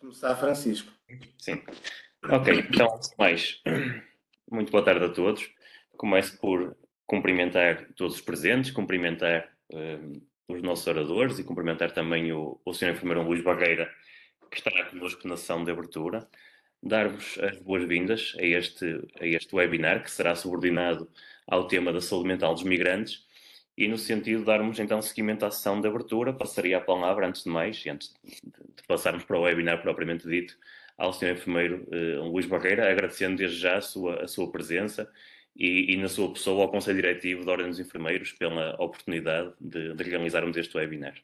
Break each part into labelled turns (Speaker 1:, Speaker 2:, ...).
Speaker 1: começar, Francisco.
Speaker 2: Sim. Ok, então, mais. Muito boa tarde a todos. Começo por cumprimentar todos os presentes, cumprimentar hum, os nossos oradores e cumprimentar também o, o Sr. Enfermeiro Luís Barreira, que estará connosco na sessão de abertura, dar-vos as boas-vindas a este, a este webinar, que será subordinado ao tema da saúde mental dos migrantes, e no sentido de darmos então seguimento à sessão de abertura, passaria a palavra, antes de mais, e antes de passarmos para o webinar propriamente dito, ao Sr. Enfermeiro hum, Luís Barreira, agradecendo desde já a sua, a sua presença e, e, na sua pessoa ao Conselho Diretivo da Ordem dos Enfermeiros pela oportunidade de, de realizarmos este webinar.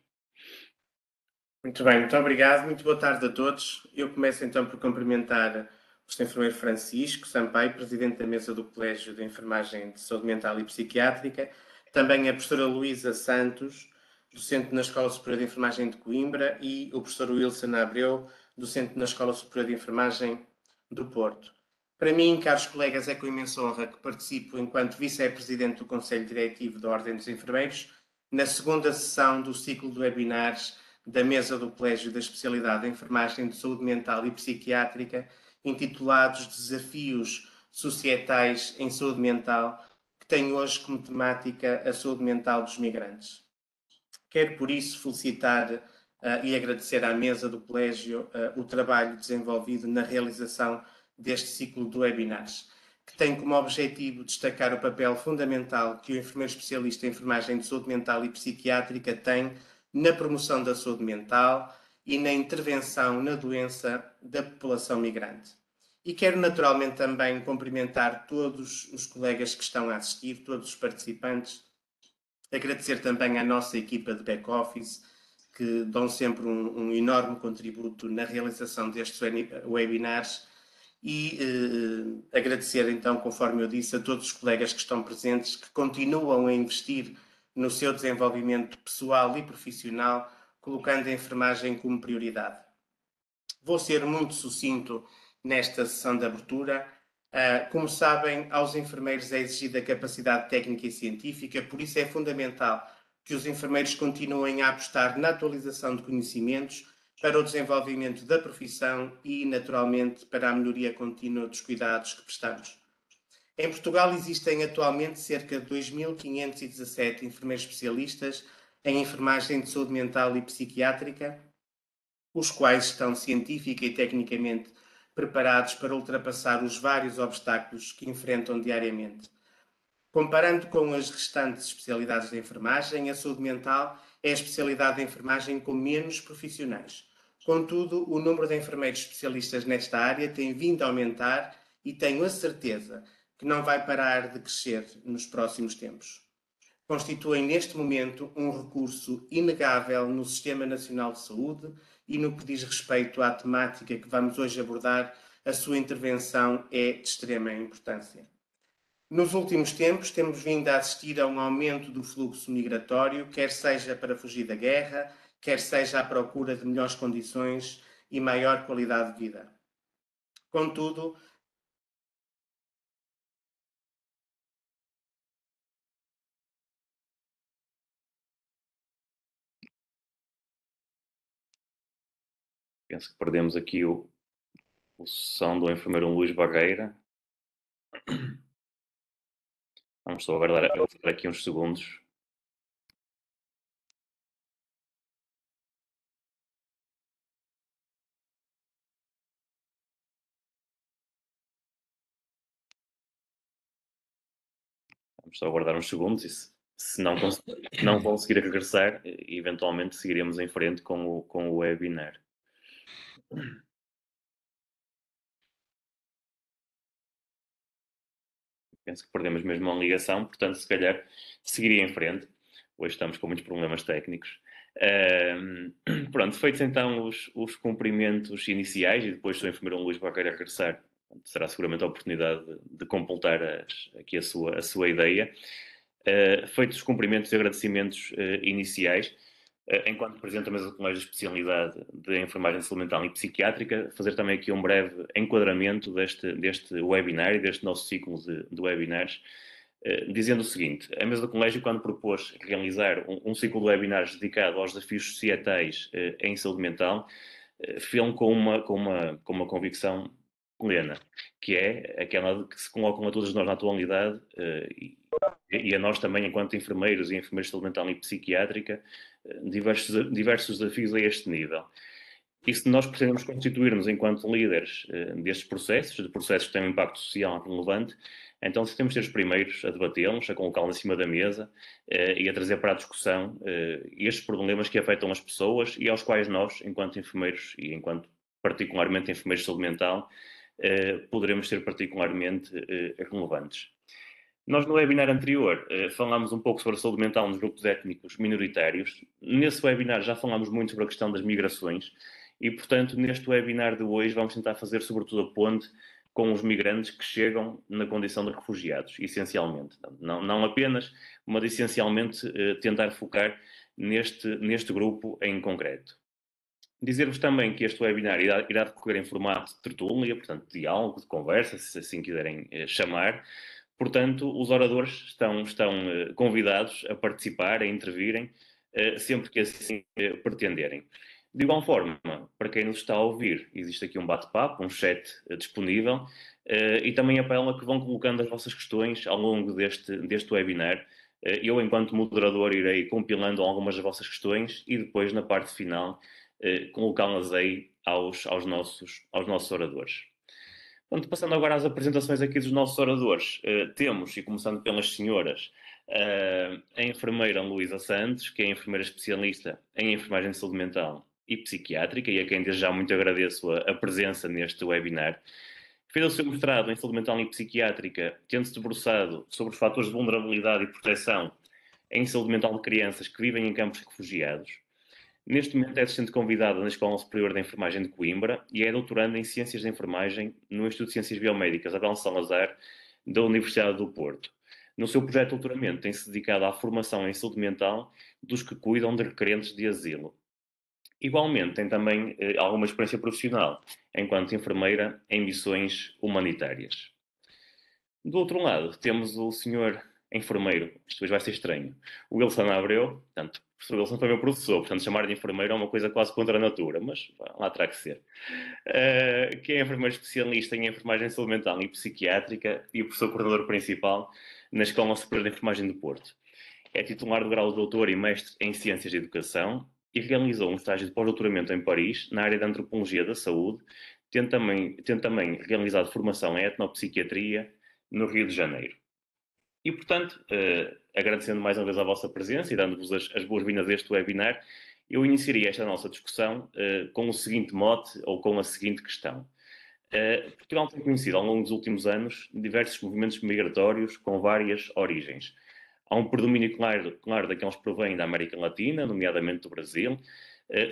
Speaker 3: Muito bem, muito obrigado. Muito boa tarde a todos. Eu começo então por cumprimentar o Sr. Enfermeiro Francisco Sampaio, Presidente da Mesa do Colégio de Enfermagem de Saúde Mental e Psiquiátrica, também a professora Luísa Santos, docente na Escola Superior de Enfermagem de Coimbra, e o professor Wilson Abreu, docente na Escola Superior de Enfermagem do Porto. Para mim, caros colegas, é com imensa honra que participo enquanto vice-presidente do Conselho Diretivo da Ordem dos Enfermeiros na segunda sessão do ciclo de webinars da mesa do Colégio da Especialidade em Enfermagem de Saúde Mental e Psiquiátrica, intitulados Desafios Societais em Saúde Mental, que tem hoje como temática a saúde mental dos migrantes. Quero, por isso, felicitar uh, e agradecer à mesa do Colégio uh, o trabalho desenvolvido na realização deste ciclo de webinars, que tem como objetivo destacar o papel fundamental que o enfermeiro especialista em enfermagem de saúde mental e psiquiátrica tem na promoção da saúde mental e na intervenção na doença da população migrante. E quero naturalmente também cumprimentar todos os colegas que estão a assistir, todos os participantes, agradecer também à nossa equipa de back-office, que dão sempre um, um, enorme contributo na realização destes webinars e eh, agradecer então, conforme eu disse, a todos os colegas que estão presentes, que continuam a investir no seu desenvolvimento pessoal e profissional, colocando a enfermagem como prioridade. Vou ser muito sucinto nesta sessão de abertura. Uh, como sabem, aos enfermeiros é exigida capacidade técnica e científica, por isso é fundamental que os enfermeiros continuem a apostar na atualização de conhecimentos para o desenvolvimento da profissão e, naturalmente, para a melhoria contínua dos cuidados que prestamos. Em Portugal existem atualmente cerca de 2.517 enfermeiros especialistas em enfermagem de saúde mental e psiquiátrica, os quais estão científica e tecnicamente preparados para ultrapassar os vários obstáculos que enfrentam diariamente. Comparando com as restantes especialidades de enfermagem, a saúde mental é a especialidade de enfermagem com menos profissionais. Contudo, o número de enfermeiros especialistas nesta área tem vindo a aumentar e tenho a certeza que não vai parar de crescer nos próximos tempos. Constituem neste momento um recurso inegável no Sistema Nacional de Saúde e no que diz respeito à temática que vamos hoje abordar, a sua intervenção é de extrema importância. Nos últimos tempos, temos vindo a assistir a um aumento do fluxo migratório, quer seja para fugir da guerra, quer seja à procura de melhores condições
Speaker 1: e maior qualidade de vida. Contudo,
Speaker 2: penso que perdemos aqui o, o som do enfermeiro Luís Barreira. Vamos só aguardar aqui uns segundos. Vamos só aguardar uns segundos e se, se não, cons não conseguir regressar, eventualmente seguiremos em frente com o, com o webinar. Penso que perdemos mesmo a ligação, portanto, se calhar seguiria em frente. Hoje estamos com muitos problemas técnicos. Um, pronto, feitos então os, os cumprimentos iniciais e depois se o enfermeiro Luís vai querer regressar será seguramente a oportunidade de completar as, aqui a sua, a sua ideia. Uh, feitos os cumprimentos e agradecimentos uh, iniciais, uh, enquanto Presidente da Mesa do Colégio de Especialidade de Enfermagem Salimental e Psiquiátrica, fazer também aqui um breve enquadramento deste, deste webinar e deste nosso ciclo de, de webinars, dizendo o seguinte, a Mesa do Colégio, quando propôs realizar um, um ciclo de webinars dedicado aos desafios societais em saúde mental, fez com uma, com, uma, com uma convicção plena, uhum. que é aquela que se colocam a todos nós na atualidade eh, e, e a nós também, enquanto enfermeiros e enfermeiros de saúde mental e psiquiátrica, eh, diversos, diversos desafios a este nível. E se nós pretendemos constituir-nos enquanto líderes eh, destes processos, de processos que têm um impacto social relevante, então se temos de ser os primeiros a debatê-los, a colocá-los em cima da mesa e a trazer para a discussão estes problemas que afetam as pessoas e aos quais nós, enquanto enfermeiros e enquanto particularmente enfermeiros de saúde mental, eh, poderemos ser particularmente eh, relevantes. Nós, no webinar anterior, eh, falámos um pouco sobre a saúde mental nos grupos étnicos minoritários. Nesse webinar já falámos muito sobre a questão das migrações e, portanto, neste webinar de hoje vamos tentar fazer, sobretudo, a ponte com os migrantes que chegam na condição de refugiados, essencialmente. Não, não apenas, mas essencialmente tentar focar neste, neste grupo em concreto. Dizer-vos também que este webinar irá, irá decorrer em formato de tertúlia, portanto, de diálogo, de conversa, se assim quiserem eh, chamar. Portanto, os oradores estão, estão eh, convidados a participar, a intervirem, eh, sempre que assim eh, pretenderem. De igual forma, para quem nos está a ouvir, existe aqui um bate-papo, um chat eh, disponível, eh, e também apelo a que vão colocando as vossas questões ao longo deste, deste webinar. eu, enquanto moderador, irei compilando algumas das vossas questões e depois, na parte final, eh, Colocá-las aí aos, aos, nossos, aos nossos oradores. Portanto, passando agora às apresentações aqui dos nossos oradores, eh, temos, e começando pelas senhoras, eh, a enfermeira Luísa Santos, que é enfermeira especialista em enfermagem de saúde mental e psiquiátrica, e a quem desde já muito agradeço a, a presença neste webinar. Fez o seu mestrado em saúde mental e psiquiátrica, tendo-se debruçado sobre os fatores de vulnerabilidade e proteção em saúde mental de crianças que vivem em campos refugiados. Neste momento é docente convidada na Escola Superior de Enfermagem de Coimbra e é doutoranda em Ciências de Enfermagem no Instituto de Ciências Biomédicas Abel Salazar da Universidade do Porto. No seu projeto de doutoramento tem-se dedicado à formação em saúde mental dos que cuidam de requerentes de asilo. Igualmente, tem também eh, alguma experiência profissional enquanto enfermeira em missões humanitárias. Do outro lado, temos o Sr enfermeiro, isto hoje vai ser estranho. O Wilson Abreu, portanto, o professor Wilson foi meu professor, portanto, chamar de enfermeiro é uma coisa quase contra a natura, mas lá terá que ser. Uh, eh, que é enfermeiro especialista em enfermagem saúde mental e psiquiátrica e o professor coordenador principal na Escola Superior de Enfermagem do Porto. É titular do grau de doutor e mestre em Ciências de Educação e realizou um estágio de pós-doutoramento em Paris, na área da Antropologia da Saúde, tendo também, tendo também realizado formação em Etnopsiquiatria no Rio de Janeiro. E, portanto, eh, agradecendo mais uma vez a vossa presença e dando-vos as, as boas-vindas a este webinar, eu iniciaria esta nossa discussão eh, com o seguinte mote ou com a seguinte questão. Eh, Portugal tem conhecido, ao longo dos últimos anos, diversos movimentos migratórios com várias origens. Há um predomínio claro, claro daqueles que provêm da América Latina, nomeadamente do Brasil,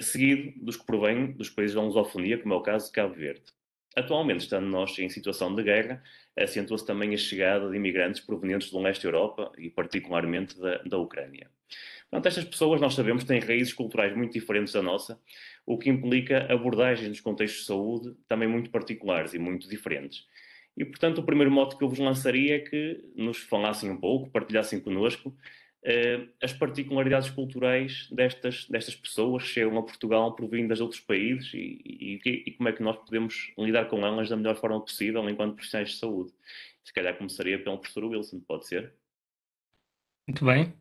Speaker 2: seguido dos que provêm dos países da lusofonia, como é o caso de Cabo Verde. Atualmente, estando nós em situação de guerra, acentuou-se também a chegada de imigrantes provenientes do leste da Europa e particularmente da, da Ucrânia. Portanto, estas pessoas, nós sabemos, têm raízes culturais muito diferentes da nossa, o que implica abordagens nos contextos de saúde também muito particulares e muito diferentes. E, portanto, o primeiro mote que eu vos lançaria é que nos falassem um pouco, partilhassem connosco eh, as particularidades culturais destas, destas pessoas que chegam a Portugal provindas de outros países e, e, e, como é que nós podemos lidar com elas da melhor forma possível enquanto profissionais de saúde. Se calhar começaria pelo professor Wilson, pode ser?
Speaker 1: Muito bem.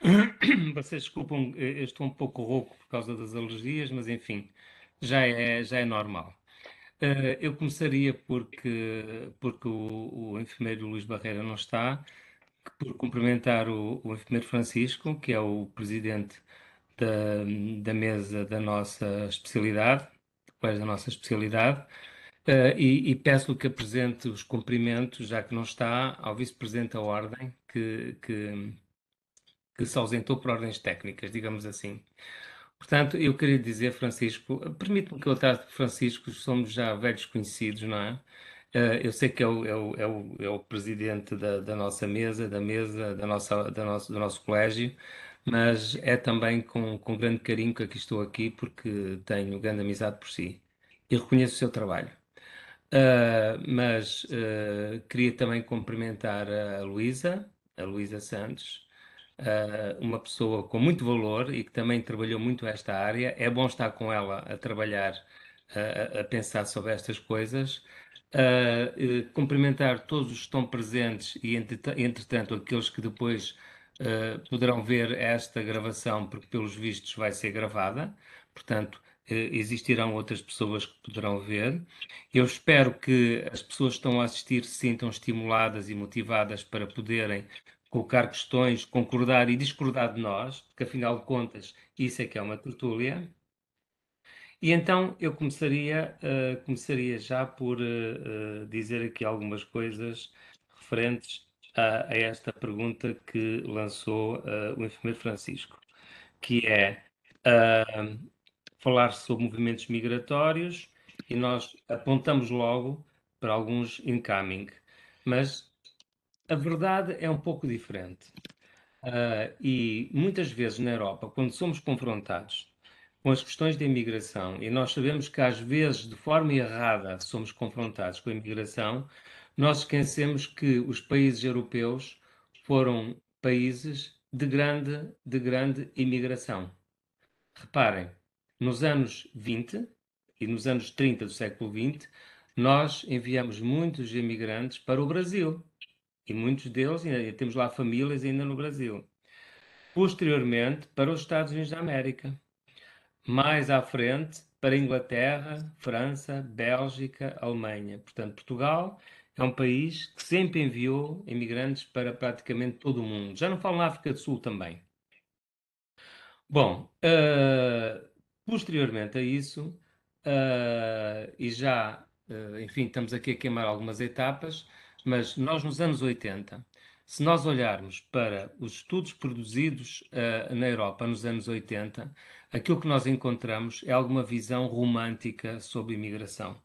Speaker 1: Vocês desculpam, eh, eu estou um pouco rouco por causa das alergias, mas enfim, já é, já é normal. Eh, eu começaria porque, porque o, o enfermeiro Luís Barreira não está, por cumprimentar o, o enfermeiro Francisco, que é o presidente da, da mesa da nossa especialidade, depois da nossa especialidade, uh, e, e peço-lhe que apresente os cumprimentos, já que não está, ao vice-presidente da Ordem, que, que, que se ausentou por ordens técnicas, digamos assim. Portanto, eu queria dizer, Francisco, permite-me que eu trate de Francisco, somos já velhos conhecidos, não é? Eh, eu sei que é o, é o, é o, é o presidente da, da, nossa mesa, da mesa, da nossa, da nosso, do nosso colégio, mas é também com, com grande carinho que aqui estou aqui, porque tenho grande amizade por si e reconheço o seu trabalho. Uh, mas uh, queria também cumprimentar a Luísa, a Luísa Santos, uh, uma pessoa com muito valor e que também trabalhou muito esta área. É bom estar com ela a trabalhar, a pensar sobre estas coisas, uh, cumprimentar todos os que estão presentes e, entretanto, aqueles que depois uh, poderão ver esta gravação, porque, pelos vistos, vai ser gravada. Portanto, uh, existirão outras pessoas que poderão ver. Eu espero que as pessoas que estão a assistir se sintam estimuladas e motivadas para poderem colocar questões, concordar e discordar de nós, porque, afinal de contas, isso é que é uma tertúlia. E então eu começaria, uh, começaria já por uh, uh, dizer aqui algumas coisas referentes a, a esta pergunta que lançou o enfermeiro Francisco, que é ehm, falar sobre movimentos migratórios e nós apontamos logo para alguns incoming, mas a verdade é um pouco diferente. e muitas vezes na Europa, quando somos confrontados com as questões da imigração, e nós sabemos que às vezes, de forma errada, somos confrontados com a imigração, nós esquecemos que os países europeus foram países de grande, de grande imigração. Reparem, nos anos 20 e nos anos 30 do século XX, nós enviamos muitos imigrantes para o Brasil. E muitos deles, ainda temos lá famílias ainda no Brasil. Posteriormente, para os Estados Unidos da América mais à frente para Inglaterra, França, Bélgica, Alemanha. Portanto, Portugal é um país que sempre enviou imigrantes para praticamente todo o mundo. Já não falo na África do Sul também. Bom, uh, posteriormente a isso, uh, e já, uh, enfim, estamos aqui a queimar algumas etapas, mas nós nos anos 80 se nós olharmos para os estudos produzidos uh, na Europa nos anos 80, aquilo que nós encontramos é alguma visão romântica sobre imigração.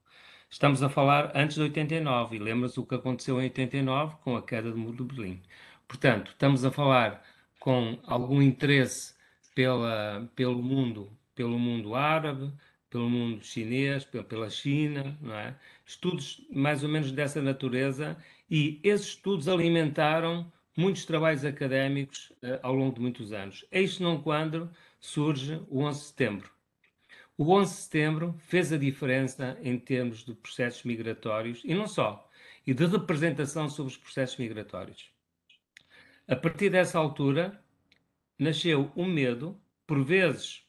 Speaker 1: Estamos a falar antes de 89 e lembra-se o que aconteceu em 89 com a queda do muro de Berlim. Portanto, estamos a falar com algum interesse pela, pelo mundo, pelo mundo árabe, pelo mundo chinês, pela China, não é? Estudos mais ou menos dessa natureza e esses estudos alimentaram muitos trabalhos académicos uh, ao longo de muitos anos. Eis não quando surge o 11 de setembro. O 11 de setembro fez a diferença em termos de processos migratórios e não só, e de representação sobre os processos migratórios. A partir dessa altura, nasceu o um medo, por vezes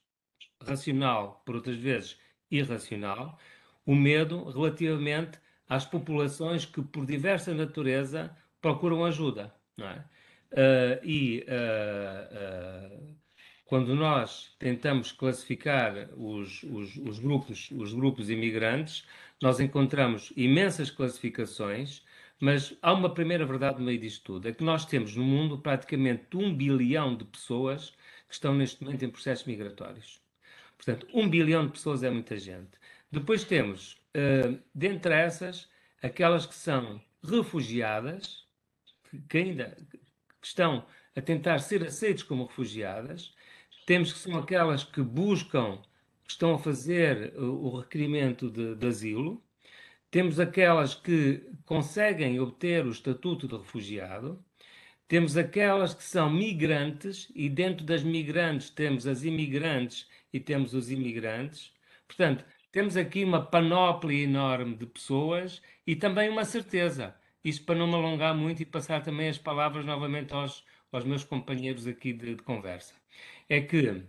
Speaker 1: racional, por outras vezes irracional, o um medo relativamente às populações que, por diversa natureza, procuram ajuda. Não é? Uh, e uh, uh, quando nós tentamos classificar os, os, os, grupos, os grupos imigrantes, nós encontramos imensas classificações, mas há uma primeira verdade no meio disto tudo: é que nós temos no mundo praticamente um bilhão de pessoas que estão neste momento em processos migratórios. Portanto, um bilhão de pessoas é muita gente. Depois temos eh, dentre essas, aquelas que são refugiadas, que ainda que estão a tentar ser aceitas como refugiadas, temos que são aquelas que buscam, que estão a fazer eh, o requerimento de, de asilo, temos aquelas que conseguem obter o estatuto de refugiado, temos aquelas que são migrantes, e dentro das migrantes temos as imigrantes e temos os imigrantes. Portanto, temos aqui uma panóplia enorme de pessoas e também uma certeza. Isto para não me alongar muito e passar também as palavras novamente aos, aos meus companheiros aqui de, de conversa. É que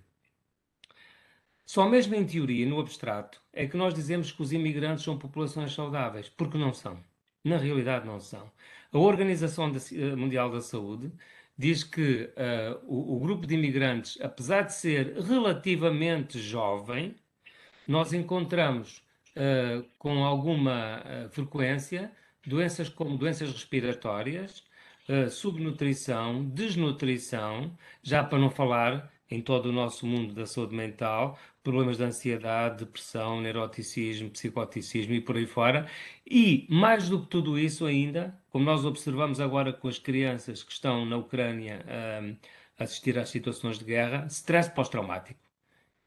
Speaker 1: só mesmo em teoria, no abstrato, é que nós dizemos que os imigrantes são populações saudáveis, porque não são. Na realidade, não são. A Organização eh, Mundial da Saúde diz que uh, o, o, grupo de imigrantes, apesar de ser relativamente jovem, nós encontramos uh, com alguma uh, frequência doenças como doenças respiratórias, uh, subnutrição, desnutrição, já para não falar em todo o nosso mundo da saúde mental, problemas de ansiedade, depressão, neuroticismo, psicoticismo e por aí fora. E mais do que tudo isso ainda, como nós observamos agora com as crianças que estão na Ucrânia a ehm, assistir às situações de guerra, stress pós-traumático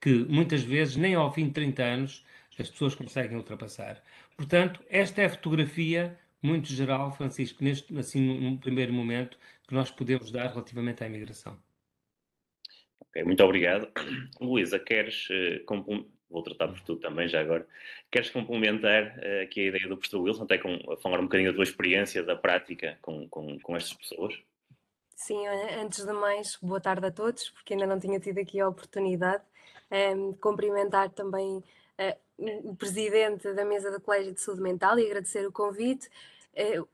Speaker 1: que muitas vezes nem ao fim de 30 anos as pessoas conseguem ultrapassar. Portanto, esta é a fotografia muito geral, Francisco, neste assim num primeiro momento que nós podemos dar relativamente à imigração.
Speaker 2: Okay, muito obrigado. Luísa, queres uh, eh, complementar? Vou tratar por tu também, já agora. Queres complementar uh, aqui a ideia do professor Wilson, até com, a falar um bocadinho da tua experiência, da prática com, com, com estas pessoas?
Speaker 4: Sim, antes de mais, boa tarde a todos, porque ainda não tinha tido aqui a oportunidade um, cumprimentar também uh, o presidente da mesa do Colégio de Saúde Mental e agradecer o convite. Uh,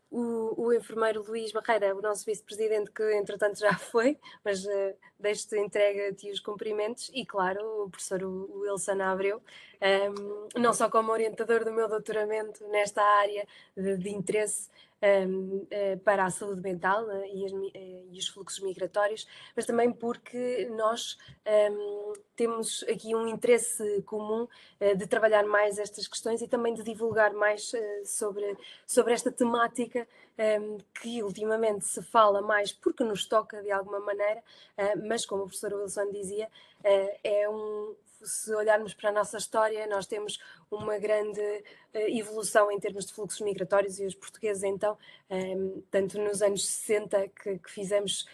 Speaker 4: o, o, enfermeiro Luís Barreira, o nosso vice-presidente, que entretanto já foi, mas uh, eh, deixo-te entregue a ti os cumprimentos, e claro, o professor Wilson Abreu, um, não só como orientador do meu doutoramento nesta área de, de interesse, Ehm, eh, para a saúde mental né, eh, e, os fluxos migratórios, mas também porque nós ehm, temos aqui um interesse comum eh, de trabalhar mais estas questões e também de divulgar mais sobre, sobre esta temática um, que ultimamente se fala mais porque nos toca de alguma maneira, uh, mas como o professor Wilson dizia, uh, é um, se olharmos para a nossa história, nós temos uma grande ah, evolução em termos de fluxos migratórios e os portugueses, então, tanto nos anos 60 que, que fizemos,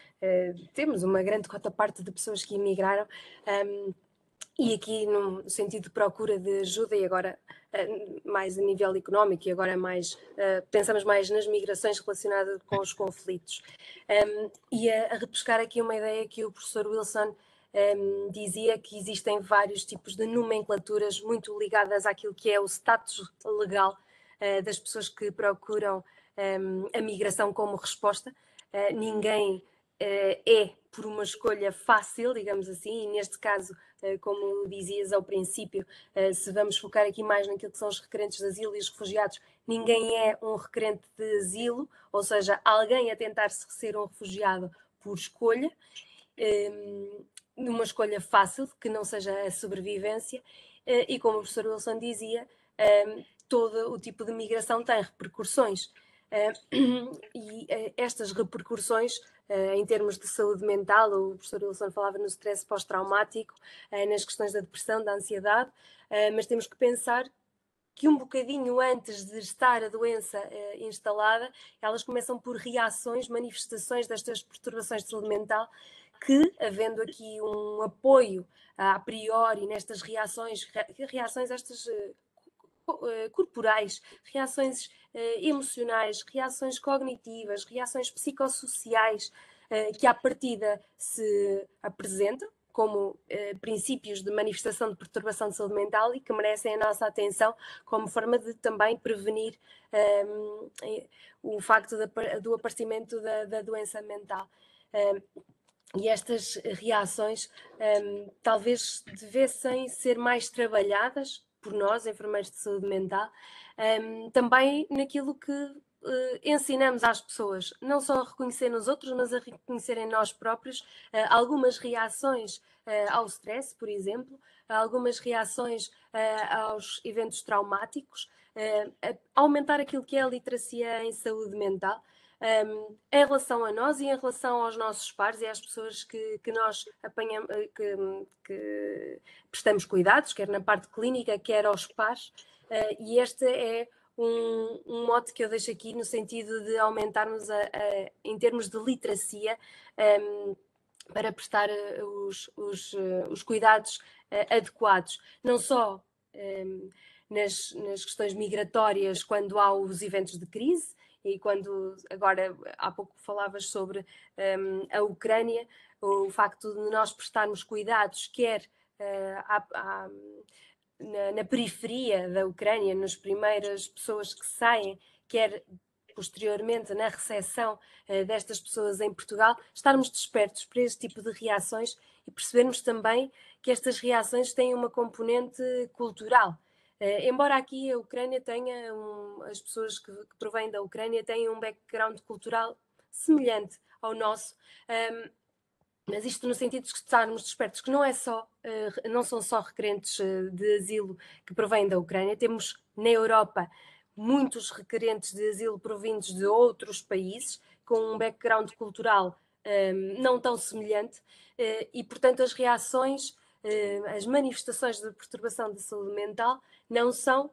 Speaker 4: temos uma grande cota parte de pessoas que emigraram e aqui no sentido de procura de ajuda e agora eh, mais a nível económico e agora mais eh, pensamos mais nas migrações relacionadas com os conflitos ehm, e a, repescar aqui uma ideia que o professor Wilson ehm, dizia que existem vários tipos de nomenclaturas muito ligadas àquilo que é o status legal eh, das pessoas que procuram ehm, a migração como resposta ninguém é por uma escolha fácil digamos assim e neste caso eh, como dizias ao princípio, eh, se vamos focar aqui mais naquilo que são os requerentes de asilo e os refugiados, ninguém é um requerente de asilo, ou seja, alguém a tentar ser um refugiado por escolha, ehm, numa escolha fácil, que não seja a sobrevivência, eh, e como o professor Wilson dizia, ehm, todo o tipo de migração tem repercussões eh, e eh, estas repercussões eh, em termos de saúde mental, o professor Wilson falava no stress pós-traumático, nas questões da depressão, da ansiedade, mas temos que pensar que um bocadinho antes de estar a doença eh, instalada, elas começam por reações, manifestações destas perturbações de saúde mental, que, havendo aqui um apoio a priori nestas reações, reações estas eh, corporais, reações eh, emocionais, reações cognitivas, reações psicossociais eh, que à partida se apresentam como princípios de manifestação de perturbação de saúde mental e que merecem a nossa atenção como forma de também prevenir um, ehm, o facto de, do aparecimento da, da doença mental. Um, ehm, e estas reações um, ehm, talvez devessem ser mais trabalhadas por nós, enfermeiros de saúde mental, um, ehm, também naquilo que uh, ensinamos às pessoas, não só a reconhecer nos outros, mas a reconhecer em nós próprios uh, algumas reações uh, ao stress, por exemplo, algumas reações aos eventos traumáticos, aumentar aquilo que é a literacia em saúde mental um, em relação a nós e em relação aos nossos pares e às pessoas que, que nós apanhamos, eh, que, que prestamos cuidados, quer na parte clínica, quer aos pares. Uh, e este é um, um, mote que eu deixo aqui no sentido de aumentarmos, a, a, em termos de literacia, um, ehm, para prestar eh, os, os, os cuidados uh, adequados, não só um, ehm, nas, nas, questões migratórias, quando há os eventos de crise, e quando agora há pouco falavas sobre um, a Ucrânia, o facto de nós prestarmos cuidados, quer uh, à, à, na, na periferia da Ucrânia, nas primeiras pessoas que saem, quer posteriormente na recepção uh, destas pessoas em Portugal, estarmos despertos para este tipo de reações e percebermos também que estas reações têm uma componente cultural. Eh, embora aqui a Ucrânia tenha, um, as pessoas que, que provêm da Ucrânia tenham um background cultural semelhante ao nosso, um, ehm, mas isto no sentido de estarmos despertos, que não, é só, uh, não são só requerentes eh, de asilo que provêm da Ucrânia, temos na Europa muitos requerentes de asilo provindos de outros países, com um background cultural um, ehm, não tão semelhante, uh, e portanto as reações eh, as manifestações de perturbação da saúde mental não são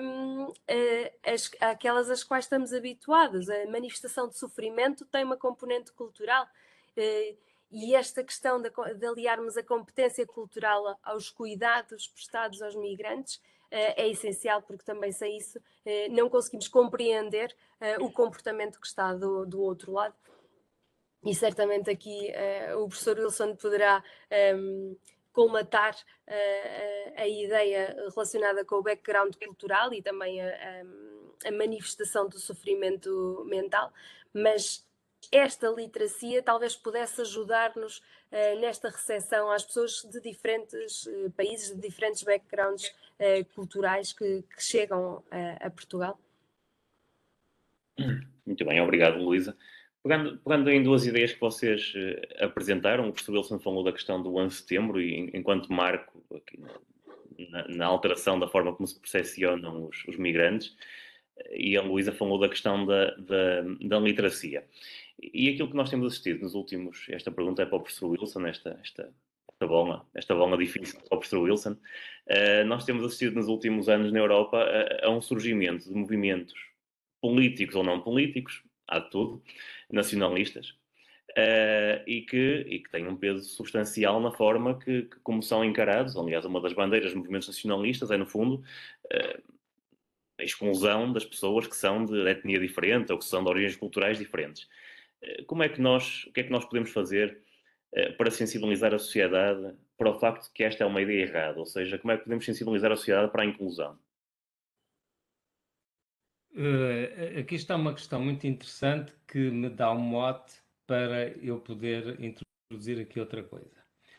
Speaker 4: um, eh, eh, as, aquelas às quais estamos habituados. A manifestação de sofrimento tem uma componente cultural e esta questão de, de aliarmos a competência cultural aos cuidados prestados aos migrantes é essencial, porque também sem isso não conseguimos compreender o comportamento que está do, do outro lado. E certamente aqui o professor Wilson poderá ehm, colmatar uh, a, ideia relacionada com o background cultural e também a, a, a manifestação do sofrimento mental, mas esta literacia talvez pudesse ajudar-nos uh, nesta recepção às pessoas de diferentes uh, países, de diferentes backgrounds uh, culturais que, que chegam a Portugal.
Speaker 2: Muito bem, obrigado, Luísa. Pegando, pegando em duas ideias que vocês eh, apresentaram, o professor Wilson falou da questão do 11 de setembro e enquanto marco aqui na, na alteração da forma como se percepcionam os, os migrantes, eh, e a Luísa falou da questão da, da, da, literacia. E aquilo que nós temos assistido nos últimos, esta pergunta é para o professor Wilson, esta, esta, esta bola, esta bola difícil para o professor Wilson, uh, nós temos assistido nos últimos anos na Europa a, a um surgimento de movimentos políticos ou não políticos, há de tudo, nacionalistas, Uh, e, que, e que tem um peso substancial na forma que, que, como são encarados. Aliás, uma das bandeiras dos movimentos nacionalistas é, no fundo, uh, a exclusão das pessoas que são de etnia diferente ou que são de origens culturais diferentes. Uh, como é que nós, o que é que nós podemos fazer para sensibilizar a sociedade para o facto de que esta é uma ideia errada? Ou seja, como é que podemos sensibilizar a sociedade para a inclusão?
Speaker 1: Uh, aqui está uma questão muito interessante que me dá um mote para eu poder introduzir aqui outra coisa.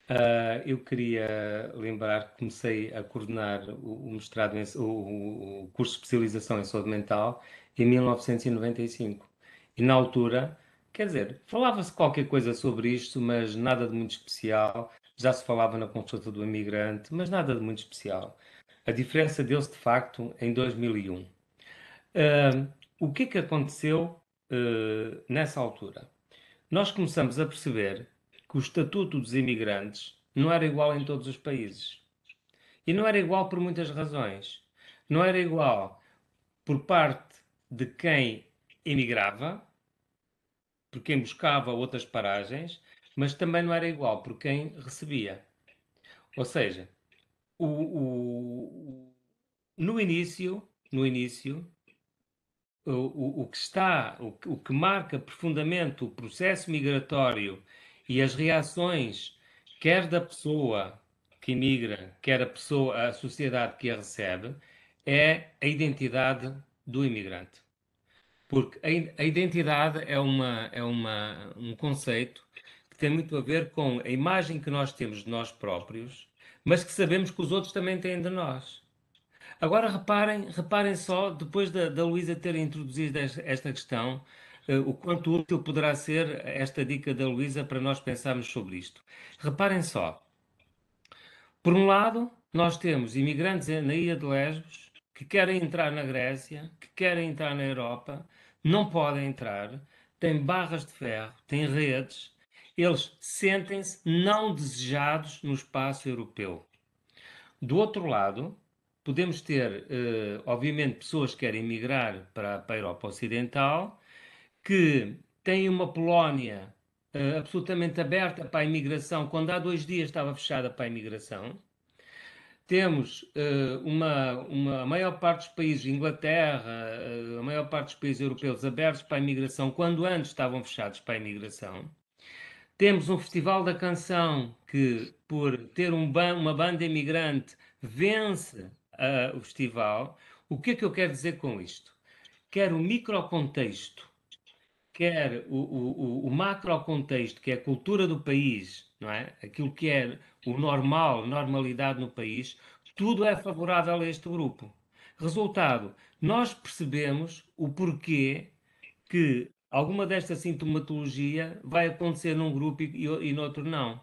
Speaker 1: Uh, eu queria lembrar que comecei a coordenar o, o mestrado, em, o, o, curso de especialização em saúde mental em 1995. E na altura, quer dizer, falava-se qualquer coisa sobre isto, mas nada de muito especial. Já se falava na consulta do imigrante, mas nada de muito especial. A diferença deu-se de facto em 2001. Uh, o que é que aconteceu uh, nessa altura? Nós começamos a perceber que o estatuto dos imigrantes não era igual em todos os países. E não era igual por muitas razões. Não era igual por parte de quem emigrava, por quem buscava outras paragens, mas também não era igual por quem recebia. Ou seja, o, o, no início, no início, o, o que está, o, o que marca profundamente o processo migratório e as reações, quer da pessoa que migra, quer a pessoa, a sociedade que a recebe, é a identidade do imigrante. Porque a, identidade é, uma, é uma, um conceito que tem muito a ver com a imagem que nós temos de nós próprios, mas que sabemos que os outros também têm de nós. Agora reparem, reparem só, depois da, da Luísa ter introduzido esta questão, eh, o quanto útil poderá ser esta dica da Luísa para nós pensarmos sobre isto. Reparem só. Por um lado, nós temos imigrantes na Ilha de Lesbos que querem entrar na Grécia, que querem entrar na Europa, não podem entrar, têm barras de ferro, têm redes, eles sentem-se não desejados no espaço europeu. Do outro lado, podemos ter, eh, obviamente, pessoas que querem migrar para, para a Europa Ocidental, que têm uma Polónia eh, absolutamente aberta para a imigração, quando há dois dias estava fechada para a imigração. Temos eh, uma, uma, a maior parte dos países, Inglaterra, a maior parte dos países europeus abertos para a imigração, quando antes estavam fechados para a imigração. Temos um Festival da Canção que, por ter um uma banda imigrante, vence uh, o festival. O que é que eu quero dizer com isto? Quer o microcontexto, quer o, o, o macrocontexto, que é a cultura do país, não é? aquilo que é o normal, normalidade no país, tudo é favorável a este grupo. Resultado, nós percebemos o porquê que alguma desta sintomatologia vai acontecer num grupo e, e, e noutro não.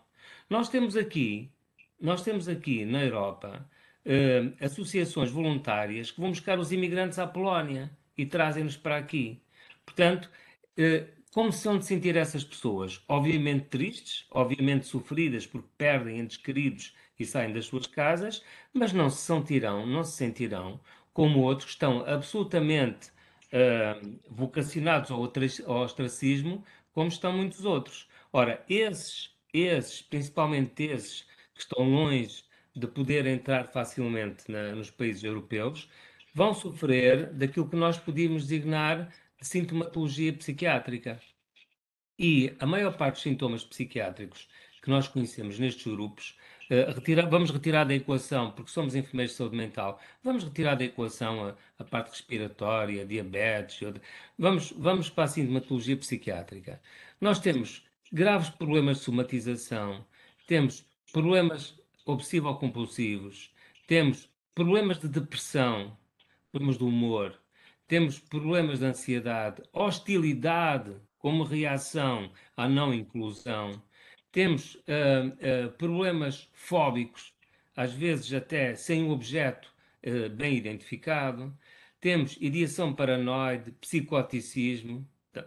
Speaker 1: Nós temos aqui, nós temos aqui na Europa uh, associações voluntárias que vão buscar os imigrantes à Polónia e trazem-nos para aqui. Portanto, uh, como se são de sentir essas pessoas? Obviamente tristes, obviamente sofridas porque perdem entes queridos e saem das suas casas, mas não se sentirão, não se sentirão como outros que estão absolutamente uh, vocacionados ao, ao ostracismo, como estão muitos outros. Ora, esses, esses, principalmente esses que estão longe de poder entrar facilmente na, nos países europeus, vão sofrer daquilo que nós podíamos designar de sintomatologia psiquiátrica. E a maior parte dos sintomas psiquiátricos que nós conhecemos nestes grupos, uh, retira, vamos retirar da equação, porque somos enfermeiros de saúde mental, vamos retirar da equação a, a parte respiratória, a diabetes, vamos, vamos para a sintomatologia psiquiátrica. Nós temos graves problemas de somatização, temos problemas obsessivo-compulsivos, temos problemas de depressão, problemas de humor, temos problemas de ansiedade, hostilidade como reação à não inclusão, temos uh, uh, problemas fóbicos, às vezes até sem um objeto uh, bem identificado, temos ideação paranoide, psicoticismo, tá?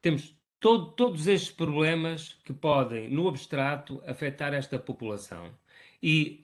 Speaker 1: temos todo, todos estes problemas que podem, no abstrato, afetar esta população. E,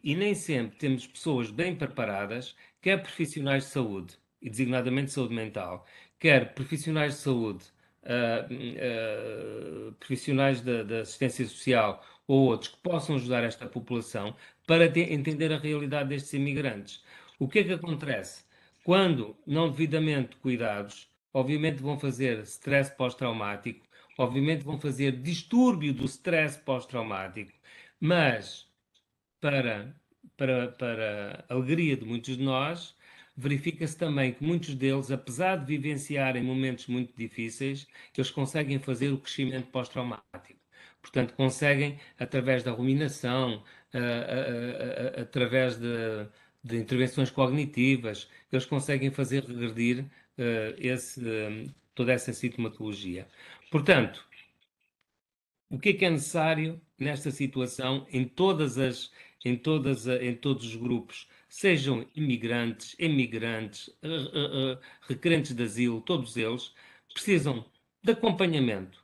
Speaker 1: e, e nem sempre temos pessoas bem preparadas, quer profissionais de saúde, e designadamente saúde mental, quer profissionais de saúde, uh, uh, profissionais da assistência social ou outros que possam ajudar esta população para entender a realidade destes imigrantes. O que é que acontece? Quando não devidamente cuidados, obviamente vão fazer stress pós-traumático, obviamente vão fazer distúrbio do stress pós-traumático, mas para, para, para a alegria de muitos de nós, verifica-se também que muitos deles, apesar de vivenciarem momentos muito difíceis, eles conseguem fazer o crescimento pós-traumático. Portanto, conseguem, através da ruminação, através de, de, intervenções cognitivas, eles conseguem fazer regredir eh, esse, toda essa sintomatologia. Portanto, o que é que é necessário nesta situação, em todas as em, todas, em todos os grupos, sejam imigrantes, emigrantes, eh, eh, eh, requerentes de asilo, todos eles, precisam de acompanhamento,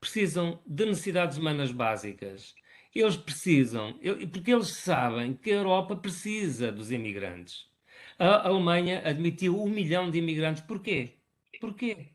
Speaker 1: precisam de necessidades humanas básicas. Eles precisam, porque eles sabem que a Europa precisa dos imigrantes. A Alemanha admitiu um milhão de imigrantes. Porquê? Porquê?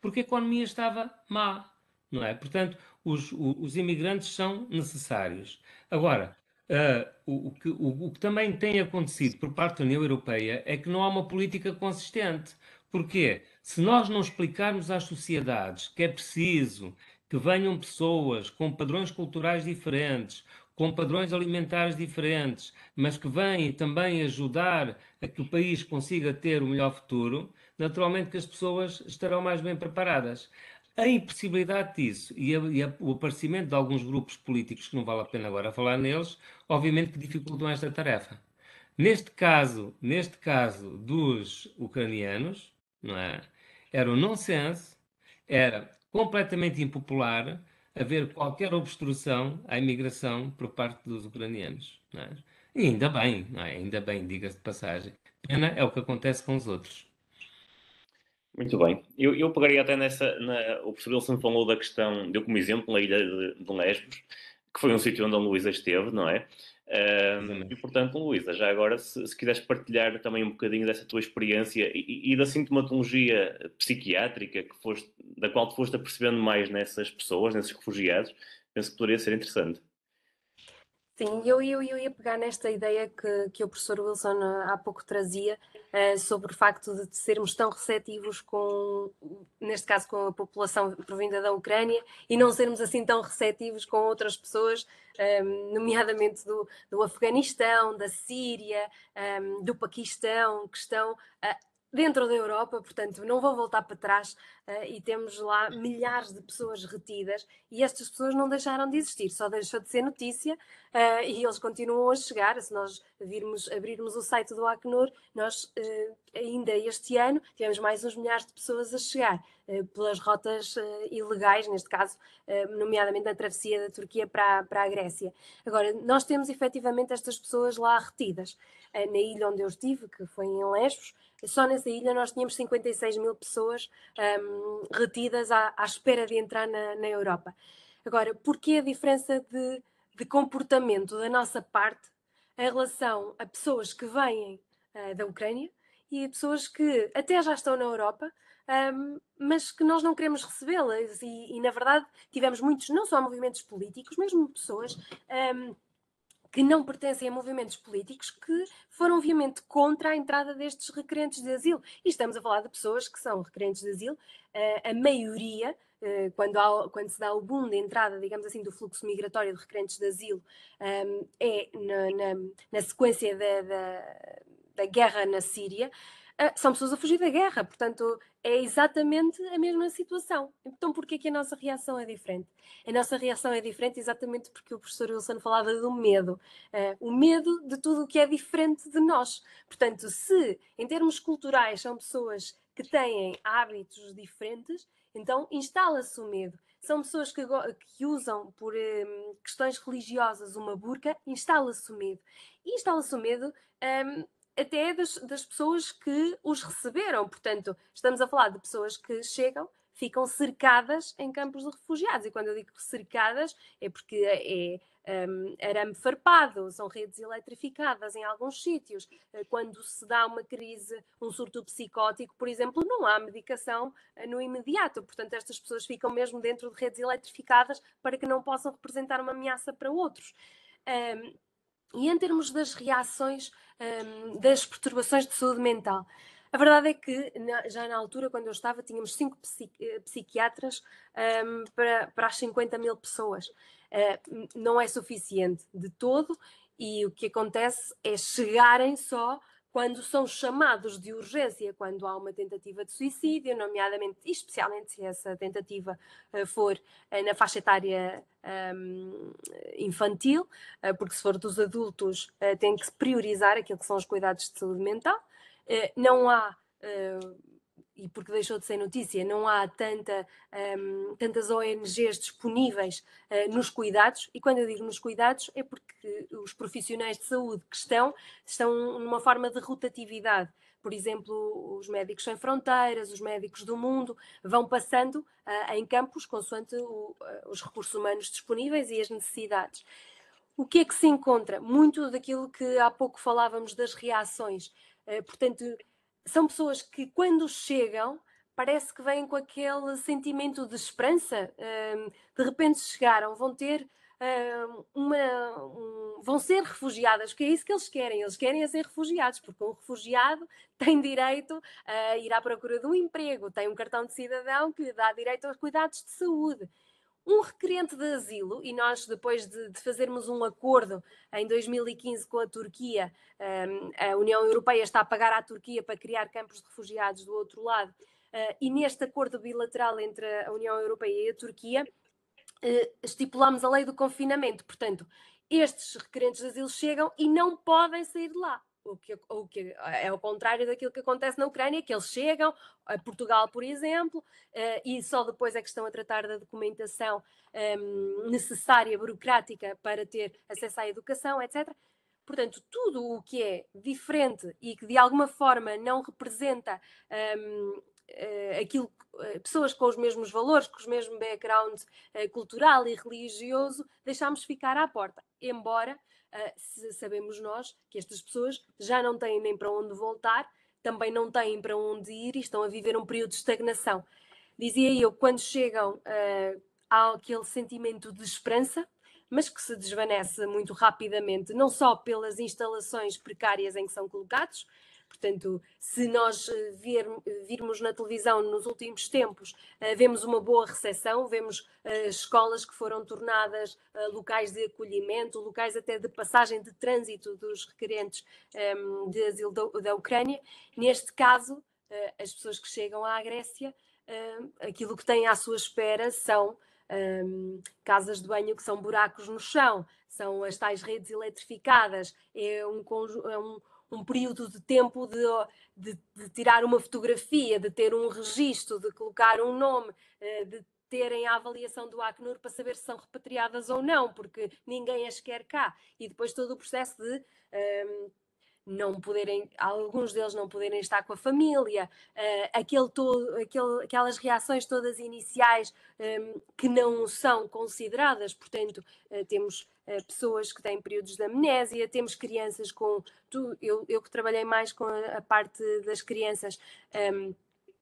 Speaker 1: Porque a economia estava má, não é? Portanto, os, os imigrantes são necessários. Agora, Uh, o, que, o, o, que, também tem acontecido por parte da União Europeia é que não há uma política consistente. Porquê? Se nós não explicarmos às sociedades que é preciso que venham pessoas com padrões culturais diferentes, com padrões alimentares diferentes, mas que vêm também ajudar a que o país consiga ter o melhor futuro, naturalmente que as pessoas estarão mais bem preparadas. A impossibilidade disso e, a, e a, o aparecimento de alguns grupos políticos, que não vale a pena agora falar neles, obviamente que dificultam esta tarefa. Neste caso, neste caso dos ucranianos, não é? era um nonsense, era completamente impopular haver qualquer obstrução à imigração por parte dos ucranianos. É? E ainda bem, é? ainda bem, diga-se de passagem. Pena é o que acontece com os outros. Muito bem.
Speaker 2: Eu, eu pegaria até nessa. Na, o professor Wilson falou da questão, deu como exemplo a ilha de, de Lesbos, que foi um sítio onde a Luísa esteve, não é? e portanto, Luísa, já agora, se, se, quiseres partilhar também um bocadinho dessa tua experiência e, e da sintomatologia psiquiátrica que foste, da qual te foste apercebendo mais nessas pessoas, nesses refugiados, penso que poderia ser interessante.
Speaker 4: Sim, eu, eu, eu ia pegar nesta ideia que, que o professor Wilson ah, há pouco trazia, eh, sobre o facto de sermos tão receptivos com, neste caso, com a população provinda da Ucrânia e não sermos assim tão receptivos com outras pessoas, um, ehm, nomeadamente do, do Afeganistão, da Síria, um, ehm, do Paquistão, que estão dentro da Europa, portanto, não vou voltar para trás uh, e temos lá milhares de pessoas retidas e estas pessoas não deixaram de existir, só deixou de ser notícia uh, e eles continuam a chegar. Se nós virmos, abrirmos o site do Acnur, nós uh, ainda este ano tivemos mais uns milhares de pessoas a chegar pelas rotas ilegais, neste caso, nomeadamente na travessia da Turquia para, para a Grécia. Agora, nós temos efetivamente estas pessoas lá retidas. Eh, na ilha onde eu estive, que foi em Lesbos, só nessa ilha nós tínhamos 56 mil pessoas um, ehm, retidas à, à, espera de entrar na, na Europa. Agora, porquê a diferença de, de, comportamento da nossa parte em relação a pessoas que vêm uh, da Ucrânia e pessoas que até já estão na Europa, um, ehm, mas que nós não queremos recebê-las? E, e, na verdade, tivemos muitos, não só movimentos políticos, mesmo pessoas. Um, ehm, que não pertencem a movimentos políticos que foram obviamente contra a entrada destes requerentes de asilo. E estamos a falar de pessoas que são requerentes de asilo, eh, a maioria, eh, quando, há, quando se dá o boom de entrada, digamos assim, do fluxo migratório de requerentes de asilo, ehm, é na, na, na sequência da, da, da guerra na Síria. Ah, são pessoas a fugir da guerra, portanto é exatamente a mesma situação. Então porquê que a nossa reação é diferente? A nossa reação é diferente exatamente porque o professor Wilson falava do medo, uh, o medo de tudo o que é diferente de nós. Portanto, se em termos culturais são pessoas que têm hábitos diferentes, então instala-se o medo. São pessoas que, que usam por um, questões religiosas uma burca, instala-se o medo. E instala-se o medo um, até é das, das pessoas que os receberam. Portanto, estamos a falar de pessoas que chegam, ficam cercadas em campos de refugiados. E quando eu digo cercadas, é porque é, é um, arame farpado, são redes eletrificadas em alguns sítios. Eh, quando se dá uma crise, um surto psicótico, por exemplo, não há medicação eh, no imediato. Portanto, estas pessoas ficam mesmo dentro de redes eletrificadas para que não possam representar uma ameaça para outros. Um, e em termos das reações, um, das perturbações de saúde mental, a verdade é que na, já na altura, quando eu estava, tínhamos cinco psiqui eh, psiquiatras um, para, para as 50 mil pessoas. Uh, não é suficiente de todo, e o que acontece é chegarem só quando são chamados de urgência, quando há uma tentativa de suicídio, nomeadamente, especialmente se essa tentativa uh, for uh, na faixa etária um, ehm, infantil, uh, porque se for dos adultos tem que priorizar aquilo que são os cuidados de saúde mental. não há e porque deixou de ser notícia, não há tanta, um, tantas ONGs disponíveis uh, nos cuidados, e quando eu digo nos cuidados é porque os profissionais de saúde que estão, estão numa forma de rotatividade. Por exemplo, os médicos sem fronteiras, os médicos do mundo, vão passando uh, em campos consoante o, uh, os recursos humanos disponíveis e as necessidades. O que é que se encontra? Muito daquilo que há pouco falávamos das reações. portanto, são pessoas que, quando chegam, parece que vêm com aquele sentimento de esperança. Hum, de repente chegaram, vão ter hum, uma. vão ser refugiadas, porque é isso que eles querem. Eles querem é ser refugiados, porque um refugiado tem direito a ir à procura de um emprego, tem um cartão de cidadão que lhe dá direito aos cuidados de saúde um requerente de asilo, e nós, depois de, de, fazermos um acordo em 2015 com a Turquia, hum, a União Europeia está a pagar à Turquia para criar campos de refugiados do outro lado, eh, e neste acordo bilateral entre a União Europeia e a Turquia, eh, estipulamos a lei do confinamento. Portanto, estes requerentes de asilo chegam e não podem sair de lá o que, o que é o contrário daquilo que acontece na Ucrânia, que eles chegam a eh, Portugal, por exemplo, eh, e só depois é que estão a tratar da documentação ehm, necessária, burocrática, para ter acesso à educação, etc. Portanto, tudo o que é diferente e que de alguma forma não representa ehm, eh, aquilo, pessoas com os mesmos valores, com os mesmos background cultural e religioso, deixámos ficar à porta, embora ah, sabemos nós que estas pessoas já não têm nem para onde voltar, também não têm para onde ir e estão a viver um período de estagnação. Dizia eu, quando chegam, uh, há aquele sentimento de esperança, mas que se desvanece muito rapidamente, não só pelas instalações precárias em que são colocados, Portanto, se nós eh, vir, eh, virmos na televisão nos últimos tempos, eh, vemos uma boa recepção, vemos escolas que foram tornadas locais de acolhimento, locais até de passagem de trânsito dos requerentes ehm, de asilo da Ucrânia. Neste caso, as pessoas que chegam à Grécia, aquilo que têm à sua espera são um, ehm, casas de banho que são buracos no chão, são as tais redes eletrificadas, é um, é um, um período de tempo de, de, de, tirar uma fotografia, de ter um registro, de colocar um nome, eh, de terem a avaliação do Acnur para saber se são repatriadas ou não, porque ninguém as quer cá. E depois todo o processo de um, ehm, não poderem, alguns deles não poderem estar com a família, uh, aquele todo, aquele, aquelas reações todas iniciais um, ehm, que não são consideradas, portanto, uh, temos eh, pessoas que têm períodos de amnésia, temos crianças com. Tu, eu, eu que trabalhei mais com a, a parte das crianças, um, ehm,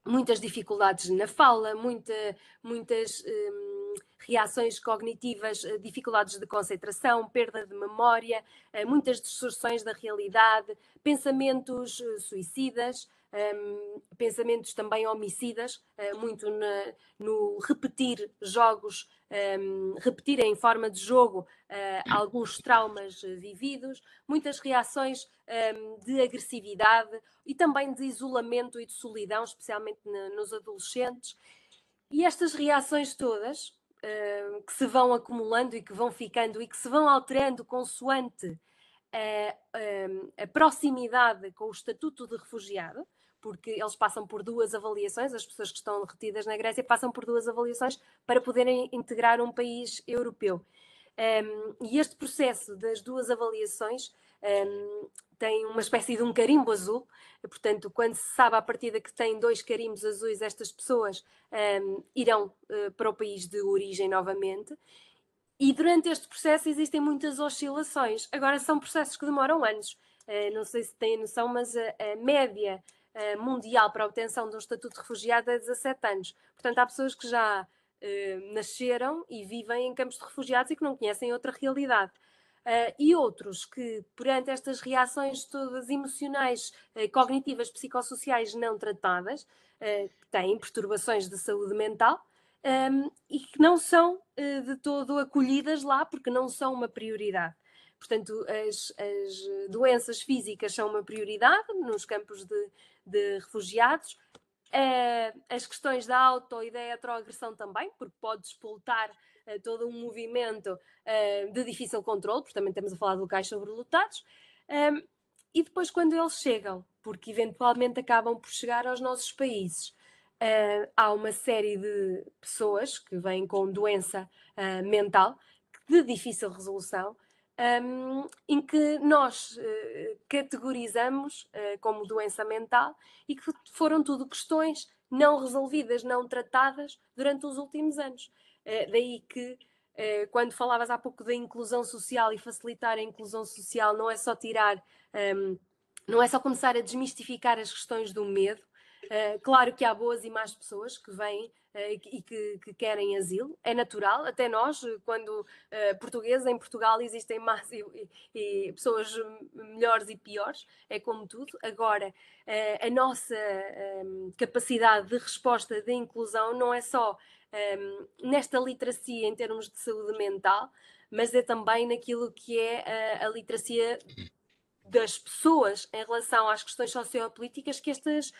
Speaker 4: muitas dificuldades na fala, muita, muitas um, ehm, reações cognitivas, eh, dificuldades de concentração, perda de memória, eh, muitas distorções da realidade, pensamentos suicidas um, pensamentos também homicidas, uh, muito na, no repetir jogos, um, repetir em forma de jogo uh, alguns traumas vividos, muitas reações um, de agressividade e também de isolamento e de solidão, especialmente na, nos adolescentes. E estas reações todas uh, que se vão acumulando e que vão ficando e que se vão alterando consoante a, ah, a, a proximidade com o estatuto de refugiado, porque eles passam por duas avaliações, as pessoas que estão retidas na Grécia passam por duas avaliações para poderem integrar um país europeu. Um, e este processo das duas avaliações um, tem uma espécie de um carimbo azul, portanto, quando se sabe à partida que tem dois carimbos azuis, estas pessoas um, irão uh, para o país de origem novamente. E durante este processo existem muitas oscilações. Agora, são processos que demoram anos. Uh, não sei se têm noção, mas a, a média eh, mundial para a obtenção de um estatuto de refugiado é 17 anos. Portanto, há pessoas que já uh, nasceram e vivem em campos de refugiados e que não conhecem outra realidade. Uh, e outros que, perante estas reações todas emocionais, cognitivas, psicossociais não tratadas, têm perturbações de saúde mental, um, ehm, e que não são uh, de todo acolhidas lá porque não são uma prioridade. Portanto, as, as eh, doenças físicas são uma prioridade nos campos de, de refugiados, eh, as questões da auto e da heteroagressão também, porque pode despoltar eh, todo um movimento de difícil controle, porque também estamos a falar de locais sobrelotados. Ehm, e depois, quando eles chegam, porque eventualmente acabam por chegar aos nossos países, há uma série de pessoas que vêm com doença mental de difícil resolução um, em que nós uh, categorizamos uh, como doença mental e que foram tudo questões não resolvidas, não tratadas durante os últimos anos. Uh, daí que, quando falavas há pouco da inclusão social e facilitar a inclusão social, não é só tirar, um, não é só começar a desmistificar as questões do medo, eh, claro que há boas e más pessoas que vêm uh, e que, que, querem asilo, é natural, até nós, quando uh, portugueses em Portugal existem más e, e, pessoas melhores e piores, é como tudo. Agora, a nossa um, ehm, capacidade de resposta de inclusão não é só um, ehm, nesta literacia em termos de saúde mental, mas é também naquilo que é a, a literacia das pessoas em relação às questões sociopolíticas que, estas,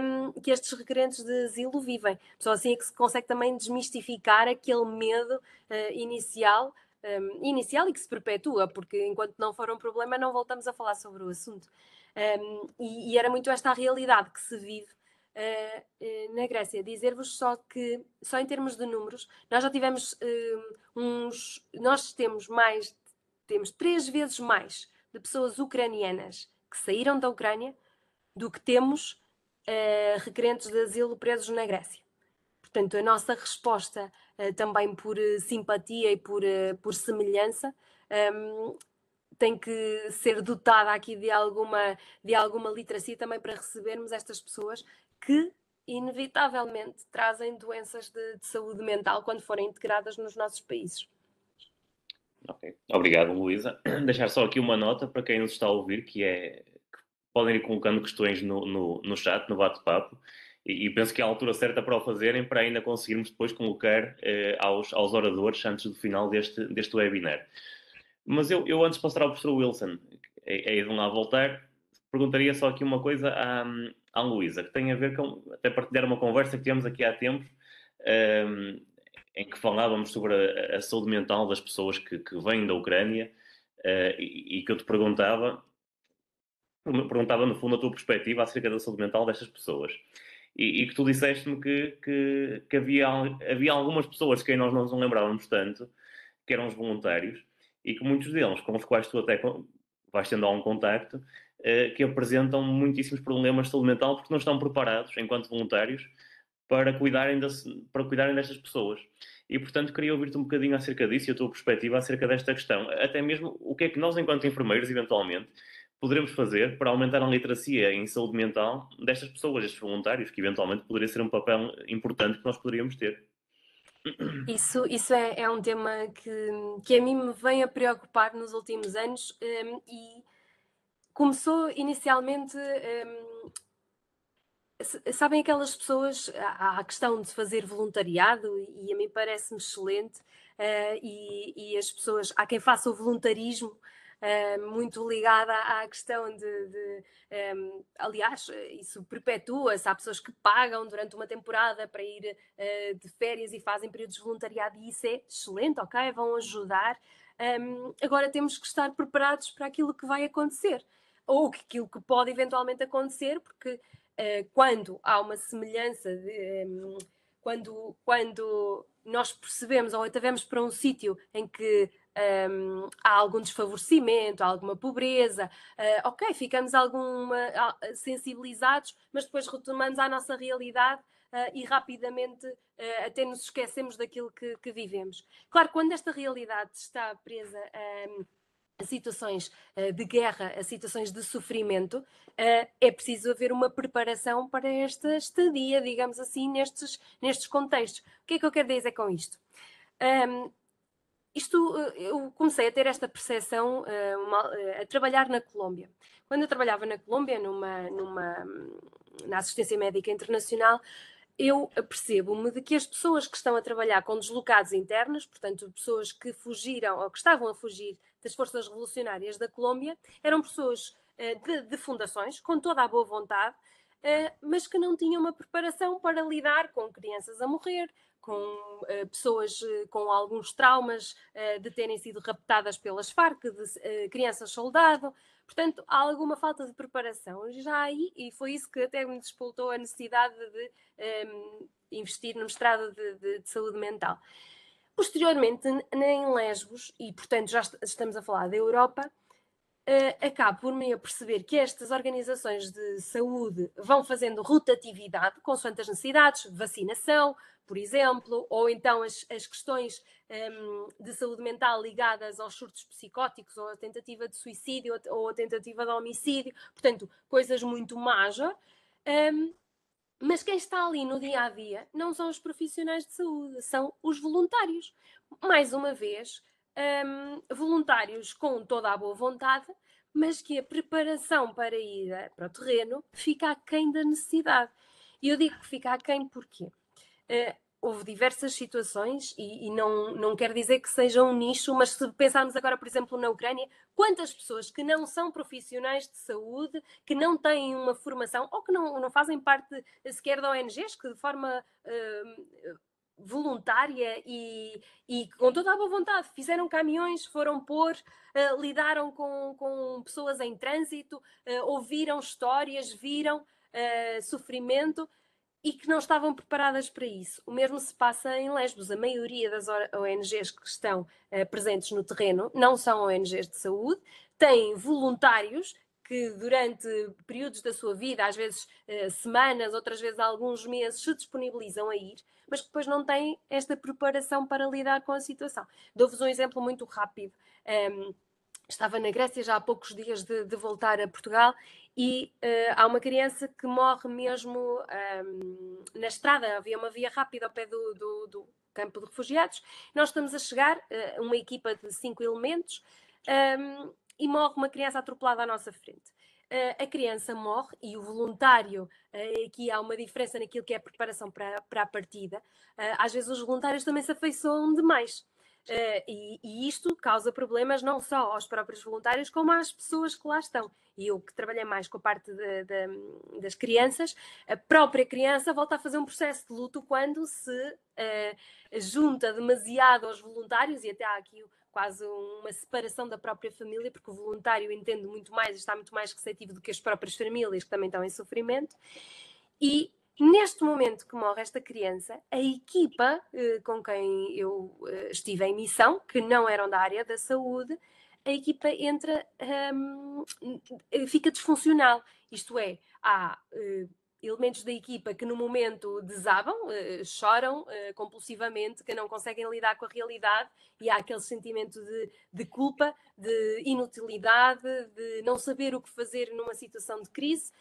Speaker 4: um, que estes requerentes de asilo vivem. Só assim é que se consegue também desmistificar aquele medo uh, inicial, um, inicial e que se perpetua, porque enquanto não for um problema não voltamos a falar sobre o assunto. Um, e, e, era muito esta a realidade que se vive Uh, uh, na Grécia. Dizer-vos só que, só em termos de números, nós já tivemos uh, uns. Nós temos mais. Temos três vezes mais de pessoas ucranianas que saíram da Ucrânia do que temos uh, requerentes de asilo presos na Grécia. Portanto, a nossa resposta, uh, também por uh, simpatia e por, por semelhança, um, ehm, tem que ser dotada aqui de alguma, de alguma literacia também para recebermos estas pessoas que inevitavelmente trazem doenças de, de saúde mental quando forem integradas nos nossos países.
Speaker 2: Ok, obrigado Luísa. Deixar só aqui uma nota para quem nos está a ouvir, que é que podem ir colocando questões no, no, no chat, no bate-papo, e, e, penso que é a altura certa para o fazerem, para ainda conseguirmos depois colocar eh, aos, aos oradores antes do final deste, deste webinar. Mas eu, eu antes de passar ao professor Wilson, é, ir é de lá voltar, perguntaria só aqui uma coisa à, à Luísa, que tem a ver com, até partilhar uma conversa que tivemos aqui há tempo. um, ehm, em que falávamos sobre a, a, saúde mental das pessoas que, que vêm da Ucrânia uh, e, e, que eu te perguntava, perguntava no fundo a tua perspectiva acerca da saúde mental destas pessoas. E, e que tu disseste-me que, que, que, havia, havia algumas pessoas que nós não nos lembrávamos tanto, que eram os voluntários, e que muitos deles, com os quais tu até vais tendo algum contacto, uh, que apresentam muitíssimos problemas de saúde mental porque não estão preparados, enquanto voluntários, para cuidarem, desse, para cuidarem destas pessoas. E, portanto, queria ouvir-te um bocadinho acerca disso e a tua perspectiva acerca desta questão. Até mesmo o que é que nós, enquanto enfermeiros, eventualmente, poderemos fazer para aumentar a literacia em saúde mental destas pessoas, destes voluntários, que eventualmente poderia ser um papel importante que nós poderíamos ter.
Speaker 4: Isso, isso é, é um tema que, que a mim me vem a preocupar nos últimos anos um, e começou inicialmente um, sabem aquelas pessoas, há a questão de fazer voluntariado e a mim parece-me excelente uh, e, e, as pessoas, há quem faça o voluntarismo uh, muito ligada à questão de, de um, ehm, aliás, eh, isso perpetua-se, há pessoas que pagam durante uma temporada para ir uh, de férias e fazem períodos de voluntariado e isso é excelente, ok? Vão ajudar. Um, ehm, agora temos que estar preparados para aquilo que vai acontecer ou aquilo que pode eventualmente acontecer, porque eh, quando há uma semelhança de, eh, quando, quando nós percebemos ou atavemos para um sítio em que um, ehm, há algum desfavorecimento, há alguma pobreza, uh, ok, ficamos alguma, sensibilizados, mas depois retomamos à nossa realidade uh, e rapidamente até nos esquecemos daquilo que, que, vivemos. Claro, quando esta realidade está presa a. Um, ehm, a situações eh, de guerra, a situações de sofrimento, eh, é preciso haver uma preparação para esta estadia, digamos assim, nestes, nestes contextos. O que é que eu quero dizer com isto? Um, isto, eh, eu comecei a ter esta percepção a trabalhar na Colômbia. Quando eu trabalhava na Colômbia, numa, numa, na assistência médica internacional, eu percebo-me de que as pessoas que estão a trabalhar com deslocados internos, portanto, pessoas que fugiram ou que estavam a fugir das forças revolucionárias da Colômbia, eram pessoas eh, de, de fundações, com toda a boa vontade, eh, mas que não tinham uma preparação para lidar com crianças a morrer, com uh, pessoas uh, com alguns traumas uh, de terem sido raptadas pelas Farc, de crianças soldado, Portanto, há alguma falta de preparação já aí, e foi isso que até me despoltou a necessidade de um, ehm, investir no mestrado de, de, de saúde mental. Posteriormente, em Lesbos, e portanto já estamos a falar da Europa, uh, acabo por me aperceber que estas organizações de saúde vão fazendo rotatividade consoante as necessidades, vacinação, por exemplo, ou então as, as questões um, ehm, de saúde mental ligadas aos surtos psicóticos, ou a tentativa de suicídio, ou a tentativa de homicídio, portanto, coisas muito maja. Um, ehm, mas quem está ali no dia a dia não são os profissionais de saúde, são os voluntários. Mais uma vez, um, voluntários com toda a boa vontade, mas que a preparação para ir para o terreno fica aquém da necessidade. E eu digo que fica aquém porque Uh, houve diversas situações, e, e, não, não quer dizer que seja um nicho, mas se pensarmos agora, por exemplo, na Ucrânia, quantas pessoas que não são profissionais de saúde, que não têm uma formação ou que não, não fazem parte sequer de ONGs, que de forma uh, voluntária e, e, com toda a boa vontade. Fizeram caminhões, foram pôr, uh, lidaram com, com, pessoas em trânsito, uh, ouviram histórias, viram uh, sofrimento e que não estavam preparadas para isso. O mesmo se passa em Lesbos. A maioria das ONGs que estão presentes no terreno não são ONGs de saúde, têm voluntários que durante períodos da sua vida, às vezes semanas, outras vezes alguns meses, se disponibilizam a ir mas que depois não têm esta preparação para lidar com a situação. Dou-vos um exemplo muito rápido. Um, estava na Grécia já há poucos dias de, de voltar a Portugal e uh, há uma criança que morre mesmo um, na estrada, havia uma via rápida ao pé do, do, do campo de refugiados. Nós estamos a chegar, eh, uma equipa de cinco elementos, um, e morre uma criança atropelada à nossa frente. Eh, a criança morre e o voluntário, eh, aqui há uma diferença naquilo que é a preparação para, para a partida, eh, às vezes os voluntários também se afeiçoam demais. Uh, e, e, isto causa problemas não só aos próprios voluntários, como às pessoas que lá estão. E eu que trabalhei mais com a parte de, de, das crianças, a própria criança volta a fazer um processo de luto quando se uh, junta demasiado aos voluntários, e até há aqui quase uma separação da própria família, porque o voluntário entende muito mais, está muito mais receptivo do que as próprias famílias que também estão em sofrimento. E neste momento que morre esta criança, a equipa eh, com quem eu eh, estive em missão, que não eram da área da saúde, a equipa entra, hum, eh, fica desfuncional isto é, há. Eh, elementos da equipa que no momento desabam, eh, choram eh, compulsivamente, que não conseguem lidar com a realidade e há aquele sentimento de, de culpa, de inutilidade, de não saber o que fazer numa situação de crise.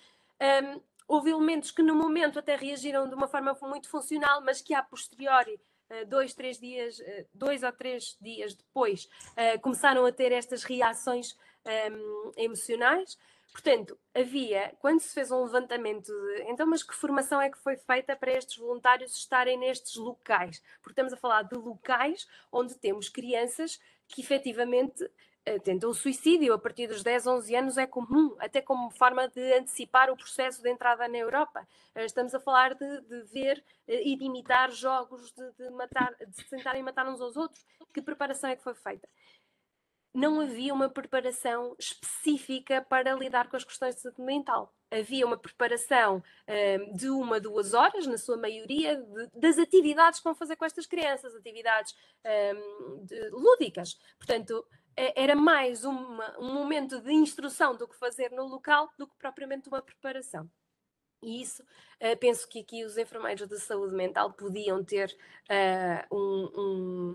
Speaker 4: Um, houve elementos que no momento até reagiram de uma forma muito funcional, mas que a posteriori eh, dois, três dias, dois ou três dias depois, começaram a ter estas reações emocionais. Portanto, havia, quando se fez um levantamento de, então, mas que formação é que foi feita para estes voluntários estarem nestes locais? Porque estamos a falar de locais onde temos crianças que efetivamente eh, tentam o suicídio a partir dos 10, 11 anos é comum, até como forma de antecipar o processo de entrada na Europa. Eh, estamos a falar de, de ver eh, e de imitar jogos, de, de, matar, de tentarem matar uns aos outros. Que preparação é que foi feita? não havia uma preparação específica para lidar com as questões de saúde mental. Havia uma preparação um, de uma, duas horas, na sua maioria, de, das atividades que vão fazer com estas crianças, atividades um, de, lúdicas. Portanto, é, era mais uma, um momento de instrução do que fazer no local do que propriamente uma preparação. E isso, eh, penso que aqui os enfermeiros de saúde mental podiam ter uh, um,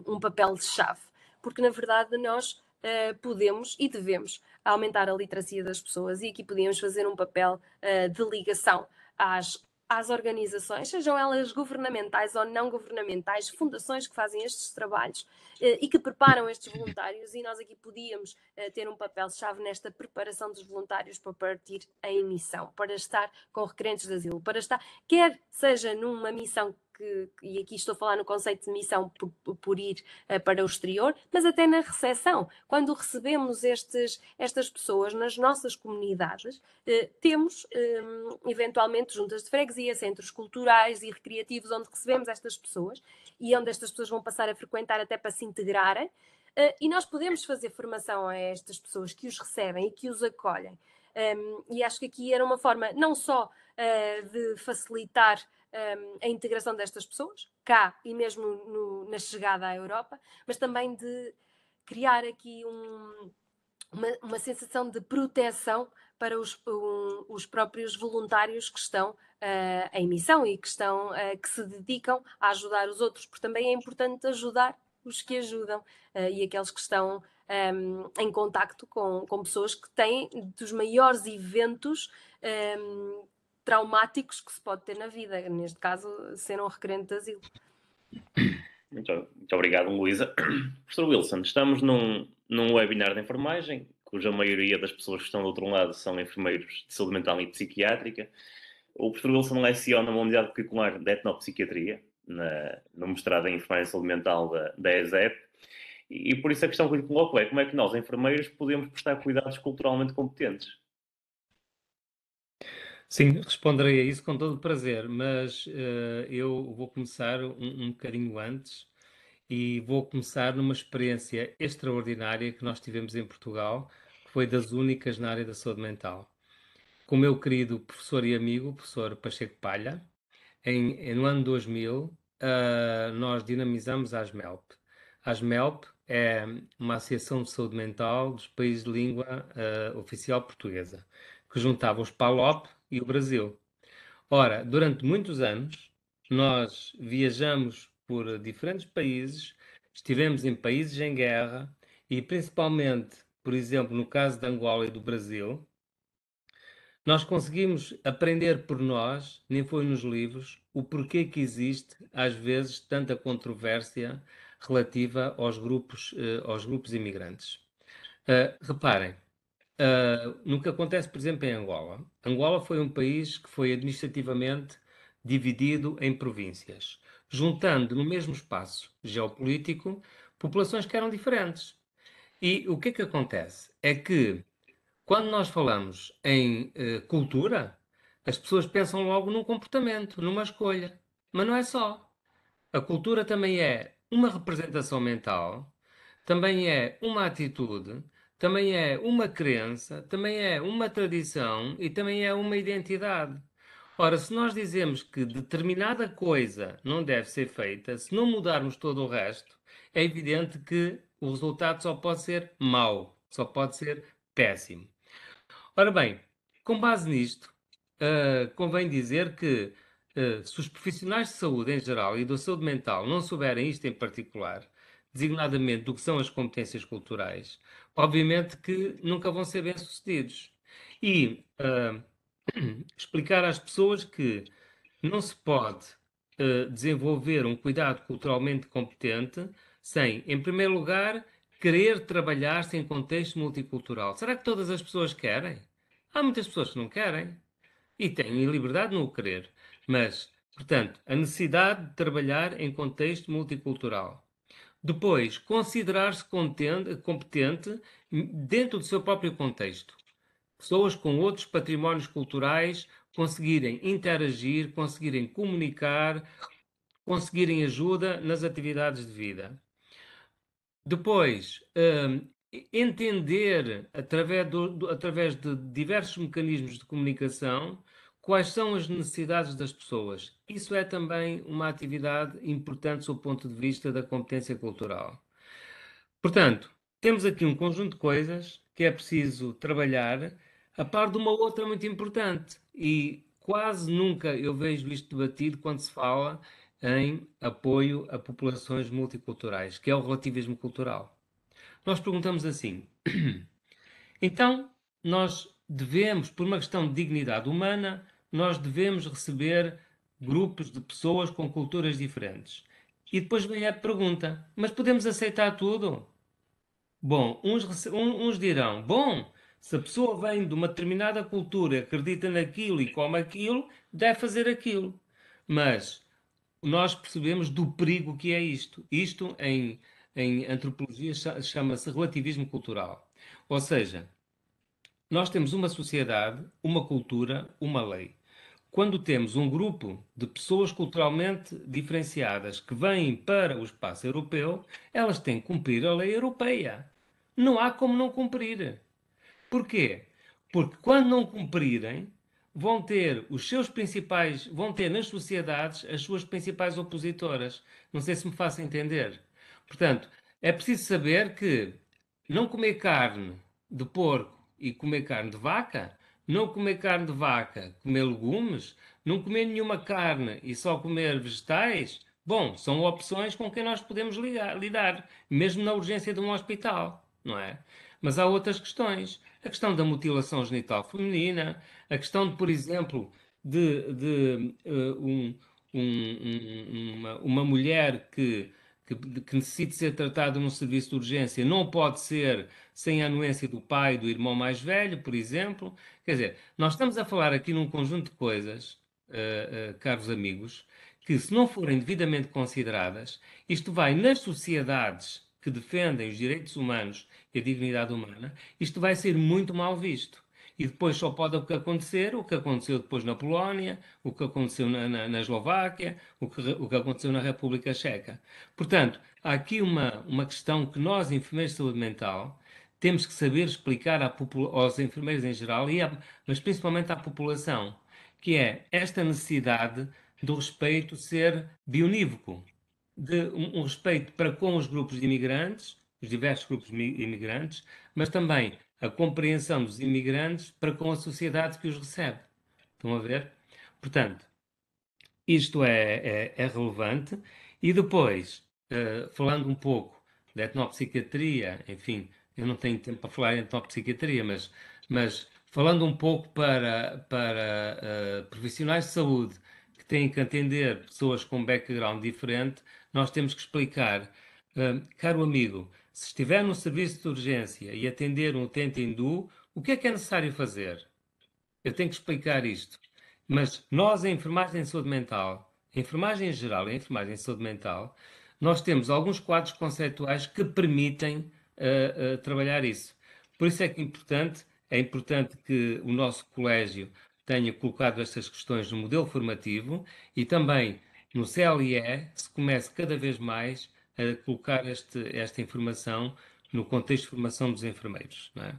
Speaker 4: um, um, papel de chave, porque na verdade nós uh, podemos e devemos aumentar a literacia das pessoas e aqui podíamos fazer um papel uh, de ligação às às organizações, sejam elas governamentais ou não governamentais, fundações que fazem estes trabalhos eh, e que preparam estes voluntários, e nós aqui podíamos ter um papel-chave nesta preparação dos voluntários para partir em missão, para estar com requerentes de asilo, para estar, quer seja numa missão que, e aqui estou a falar no conceito de missão por, por ir uh, para o exterior, mas até na recepção. Quando recebemos estes, estas pessoas nas nossas comunidades, uh, temos um, eh, eventualmente juntas de freguesia, centros culturais e recreativos onde recebemos estas pessoas e onde estas pessoas vão passar a frequentar até para se integrarem. Uh, e nós podemos fazer formação a estas pessoas que os recebem e que os acolhem. Um, ehm, e acho que aqui era uma forma não só uh, de facilitar um, ehm, a integração destas pessoas, cá e mesmo no, na chegada à Europa, mas também de criar aqui um, uma, uma, sensação de proteção para os, um, os próprios voluntários que estão uh, em missão e que, estão, uh, que se dedicam a ajudar os outros, porque também é importante ajudar os que ajudam uh, e aqueles que estão um, ehm, em contacto com, com pessoas que têm dos maiores eventos um, ehm, traumáticos que se pode ter na vida, neste caso, ser um requerente de asilo.
Speaker 2: Muito, muito obrigado, Luísa. Professor Wilson, estamos num, num webinar de enfermagem, cuja maioria das pessoas que estão do outro lado são enfermeiros de saúde mental e psiquiátrica. O professor Wilson leciona uma unidade curricular de etnopsiquiatria, na, no mestrado em enfermagem de saúde mental da, da ESEP, e, e por isso a questão que lhe coloco é como é que nós, enfermeiros, podemos prestar cuidados culturalmente competentes
Speaker 1: Sim, responderei a isso com todo o prazer, mas uh, eu vou começar um, um bocadinho antes e vou começar numa experiência extraordinária que nós tivemos em Portugal, que foi das únicas na área da saúde mental. Com o meu querido professor e amigo, o professor Pacheco Palha, em, em, no ano 2000, uh, eh, nós dinamizamos a ASMELP. A ASMELP é uma associação de saúde mental dos países de língua uh, oficial portuguesa, que juntava os PALOP, e o Brasil. Ora, durante muitos anos, nós viajamos por diferentes países, estivemos em países em guerra e, principalmente, por exemplo, no caso da Angola e do Brasil, nós conseguimos aprender por nós, nem foi nos livros, o porquê que existe, às vezes, tanta controvérsia relativa aos grupos, eh, aos grupos imigrantes. Uh, reparem, Uh, no que acontece, por exemplo, em Angola. Angola foi um país que foi administrativamente dividido em províncias, juntando no mesmo espaço geopolítico populações que eram diferentes. E o que é que acontece? É que quando nós falamos em uh, cultura, as pessoas pensam logo num comportamento, numa escolha. Mas não é só. A cultura também é uma representação mental, também é uma atitude, também é uma crença, também é uma tradição e também é uma identidade. Ora, se nós dizemos que determinada coisa não deve ser feita, se não mudarmos todo o resto, é evidente que o resultado só pode ser mau, só pode ser péssimo. Ora bem, com base nisto, uh, convém dizer que uh, se os profissionais de saúde em geral e da saúde mental não souberem isto em particular, designadamente do que são as competências culturais, obviamente que nunca vão ser bem-sucedidos. E uh, explicar às pessoas que não se pode uh, desenvolver um cuidado culturalmente competente sem, em primeiro lugar, querer trabalhar-se em contexto multicultural. Será que todas as pessoas querem? Há muitas pessoas que não querem e têm liberdade no querer, mas, portanto, a necessidade de trabalhar em contexto multicultural. Depois, considerar-se competente dentro do seu próprio contexto. Pessoas com outros patrimónios culturais conseguirem interagir, conseguirem comunicar, conseguirem ajuda nas atividades de vida. Depois, hum, entender através, do, através de diversos mecanismos de comunicação Quais são as necessidades das pessoas? Isso é também uma atividade importante sob o ponto de vista da competência cultural. Portanto, temos aqui um conjunto de coisas que é preciso trabalhar, a par de uma outra muito importante. E quase nunca eu vejo isto debatido quando se fala em apoio a populações multiculturais, que é o relativismo cultural. Nós perguntamos assim: então, nós devemos, por uma questão de dignidade humana, nós devemos receber grupos de pessoas com culturas diferentes. E depois vem a pergunta: mas podemos aceitar tudo? Bom, uns, uns dirão: bom, se a pessoa vem de uma determinada cultura, acredita naquilo e come aquilo, deve fazer aquilo. Mas nós percebemos do perigo que é isto. Isto, em, em antropologia, chama-se relativismo cultural. Ou seja, nós temos uma sociedade, uma cultura, uma lei quando temos um grupo de pessoas culturalmente diferenciadas que vêm para o espaço europeu, elas têm que cumprir a lei europeia. Não há como não cumprir. Porquê? Porque quando não cumprirem, vão ter os seus principais, vão ter nas sociedades as suas principais opositoras. Não sei se me faço entender. Portanto, é preciso saber que não comer carne de porco e comer carne de vaca não comer carne de vaca, comer legumes, não comer nenhuma carne e só comer vegetais, bom, são opções com que nós podemos ligar, lidar, mesmo na urgência de um hospital, não é? Mas há outras questões. A questão da mutilação genital feminina, a questão, de, por exemplo, de, de uh, um, um, uma, uma mulher que que, que necessite ser tratado num serviço de urgência não pode ser sem a anuência do pai do irmão mais velho, por exemplo. Quer dizer, nós estamos a falar aqui num conjunto de coisas, uh, uh, caros amigos, que se não forem devidamente consideradas, isto vai nas sociedades que defendem os direitos humanos e a dignidade humana, isto vai ser muito mal visto. E depois só pode o que acontecer, o que aconteceu depois na Polónia, o que aconteceu na, na, na Eslováquia, o que, o que aconteceu na República Checa. Portanto, há aqui uma, uma questão que nós, enfermeiros de saúde mental, temos que saber explicar à, aos enfermeiros em geral, e mas principalmente à população, que é esta necessidade do respeito ser bionívoco, de um, um respeito para com os grupos de imigrantes, os diversos grupos de imigrantes, mas também a compreensão dos imigrantes para com a sociedade que os recebe. Estão a ver? Portanto, isto é, é, é relevante. E depois, uh, falando um pouco da etnopsiquiatria, enfim, eu não tenho tempo para falar em etnopsiquiatria, mas, mas falando um pouco para, para uh, profissionais de saúde que têm que atender pessoas com background diferente, nós temos que explicar, uh, caro amigo, se estiver num serviço de urgência e atender um utente hindu, o que é que é necessário fazer? Eu tenho que explicar isto. Mas nós, em enfermagem em saúde mental, enfermagem em geral, em enfermagem em saúde mental, nós temos alguns quadros conceituais que permitem uh, uh, trabalhar isso. Por isso é que é importante, é importante que o nosso colégio tenha colocado estas questões no modelo formativo e também no CLE se comece cada vez mais a colocar este, esta informação no contexto de formação dos enfermeiros. É?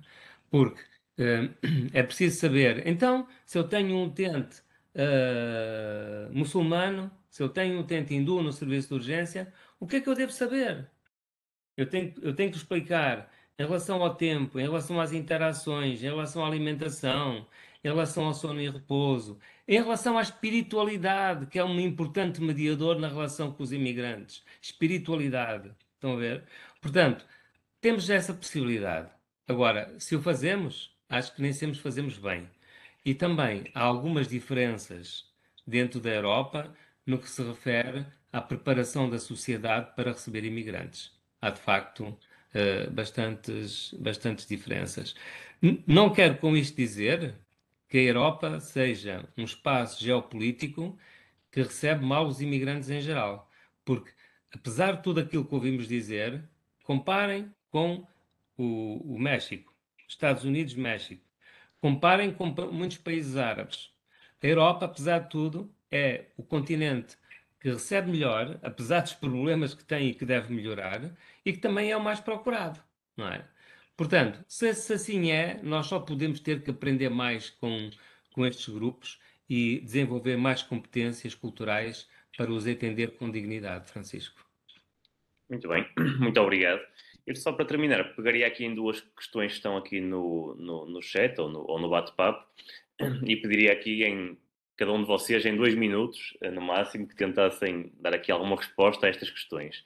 Speaker 1: Porque uh, é preciso saber, então, se eu tenho um utente uh, muçulmano, se eu tenho um utente hindu no serviço de urgência, o que é que eu devo saber? Eu tenho, eu tenho que explicar em relação ao tempo, em relação às interações, em relação à alimentação, em relação ao sono e repouso, em relação à espiritualidade, que é um importante mediador na relação com os imigrantes. Espiritualidade, estão a ver? Portanto, temos essa possibilidade. Agora, se o fazemos, acho que nem sempre fazemos bem. E também há algumas diferenças dentro da Europa no que se refere à preparação da sociedade para receber imigrantes. Há, de facto, eh, bastantes, bastantes diferenças. Não quero com isto dizer que a Europa seja um espaço geopolítico que recebe mal os imigrantes em geral. Porque, apesar de tudo aquilo que ouvimos dizer, comparem com o, o México, Estados Unidos, México. Comparem com muitos países árabes. A Europa, apesar de tudo, é o continente que recebe melhor, apesar dos problemas que tem e que deve melhorar, e que também é o mais procurado, não é? Portanto, se, se assim é, nós só podemos ter que aprender mais com, com estes grupos e desenvolver mais competências culturais para os atender com dignidade, Francisco.
Speaker 2: Muito bem, muito obrigado. Eu só para terminar, pegaria aqui em duas questões que estão aqui no, no, no chat ou no, no bate-papo e pediria aqui em cada um de vocês, em dois minutos, eh, no máximo, que tentassem dar aqui alguma resposta a estas questões.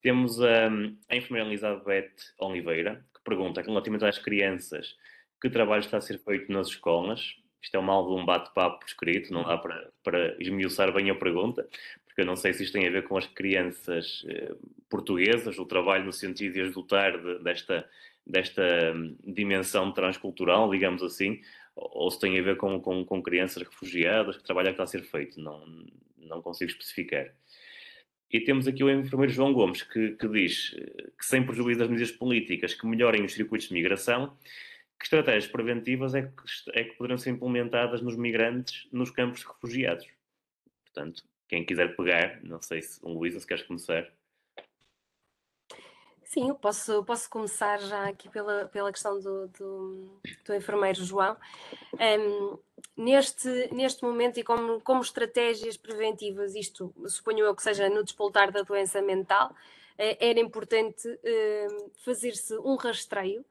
Speaker 2: Temos eh, a enfermeira Elizabeth Oliveira, pergunta relativamente às crianças, que trabalho está a ser feito nas escolas? Isto é um um bate-papo escrito, não dá para, para esmiuçar bem a pergunta, porque eu não sei se isto tem a ver com as crianças eh, portuguesas, o trabalho no sentido de as dotar de, desta, desta hum, dimensão transcultural, digamos assim, ou se tem a ver com, com, com crianças refugiadas, que trabalho é que está a ser feito, não, não consigo especificar. E temos aqui o enfermeiro João Gomes, que, que diz eh, que, sem prejuízo das medidas políticas que melhorem os circuitos de migração, que estratégias preventivas é que, é que poderão ser implementadas nos migrantes nos campos de refugiados. Portanto, quem quiser pegar, não sei se, Luísa, se queres começar.
Speaker 4: Sim, eu posso, posso começar já aqui pela, pela questão do, do, do enfermeiro João. Um, neste, neste momento, e como, como estratégias preventivas, isto suponho eu que seja no despoltar da doença mental, eh, era importante fazer-se um rastreio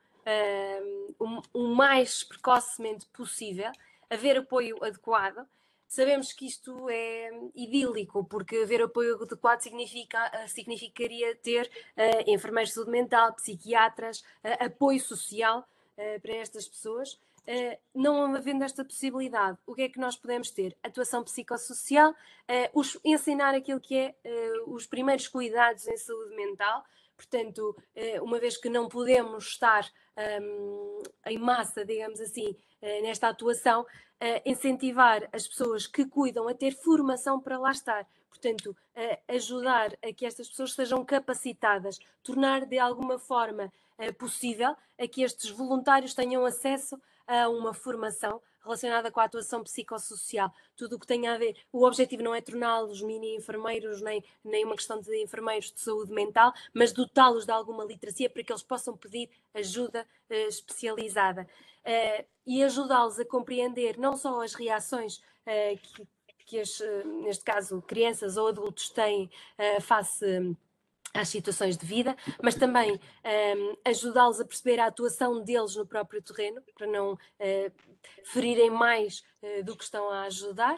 Speaker 4: um, o mais precocemente possível, haver apoio adequado Sabemos que isto é idílico, porque haver apoio adequado significa, ah, significaria ter uh, enfermeiros de saúde mental, psiquiatras, uh, apoio social uh, para estas pessoas. não havendo esta possibilidade, o que é que nós podemos ter? Atuação psicossocial, os, ensinar aquilo que é os primeiros cuidados em saúde mental, Portanto, eh, uma vez que não podemos estar um, em massa, digamos assim, eh, nesta atuação, eh, incentivar as pessoas que cuidam a ter formação para lá estar. Portanto, ajudar a que estas pessoas sejam capacitadas, tornar de alguma forma possível a que estes voluntários tenham acesso a uma formação relacionada com a atuação psicossocial, tudo o que tem a ver. O objetivo não é torná-los mini-enfermeiros, nem, nem uma questão de enfermeiros de saúde mental, mas dotá-los de alguma literacia para que eles possam pedir ajuda eh, especializada eh, e ajudá-los a compreender não só as reações eh, que, que as, neste caso, crianças ou adultos têm face às situações de vida, mas também um, ehm, ajudá-los a perceber a atuação deles no próprio terreno, para não uh, ferirem mais uh, do que estão a ajudar.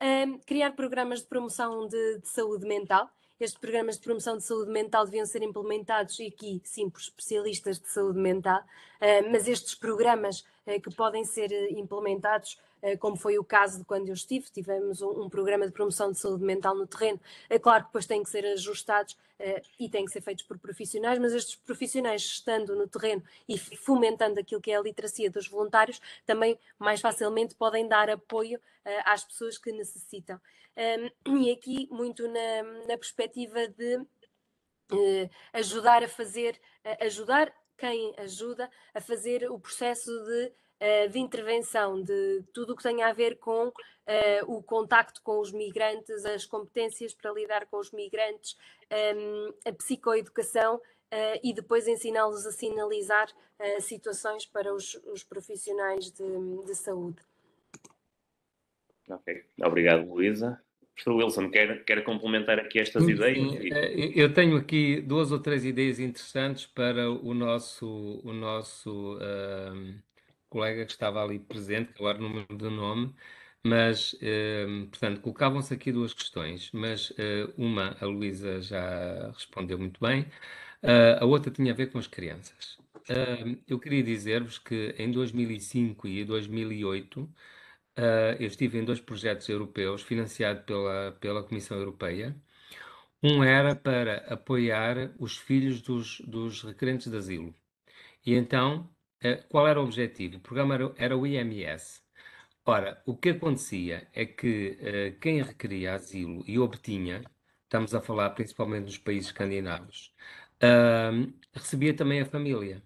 Speaker 4: Um, ehm, criar programas de promoção de, de saúde mental. Estes programas de promoção de saúde mental deviam ser implementados, e aqui sim, por especialistas de saúde mental, uh, mas estes programas que podem ser implementados eh, como foi o caso de quando eu estive, tivemos um, um programa de promoção de saúde mental no terreno. É claro que depois têm que ser ajustados eh, e têm que ser feitos por profissionais, mas estes profissionais estando no terreno e fomentando aquilo que é a literacia dos voluntários, também mais facilmente podem dar apoio eh, às pessoas que necessitam. Ehm, e aqui, muito na, na perspectiva de ajudar a fazer, ajudar quem ajuda a fazer o processo de eh, de intervenção de tudo o que tem a ver com uh, o contacto com os migrantes, as competências para lidar com os migrantes, um, ehm, a psicoeducação uh, e depois ensiná-los a sinalizar situações para os, os profissionais de, de, saúde. Ok,
Speaker 2: obrigado Luísa. Professor Wilson, quer, quer complementar aqui estas Sim, ideias?
Speaker 1: Eu tenho aqui duas ou três ideias interessantes para o nosso, o nosso ehm, colega que estava ali presente, que agora não me lembro do nome, mas, eh, portanto, colocavam-se aqui duas questões, mas eh, uma a Luísa já respondeu muito bem, eh, a outra tinha a ver com as crianças. eu queria dizer-vos que em 2005 e 2008 eu estive em dois projetos europeus financiados pela, pela Comissão Europeia. Um era para apoiar os filhos dos, dos requerentes de asilo. E então eh, qual era o objetivo? O programa era, era o IMS. Ora, o que acontecia é que eh, quem requeria asilo e obtinha, estamos a falar principalmente dos países escandinavos, recebia também a família.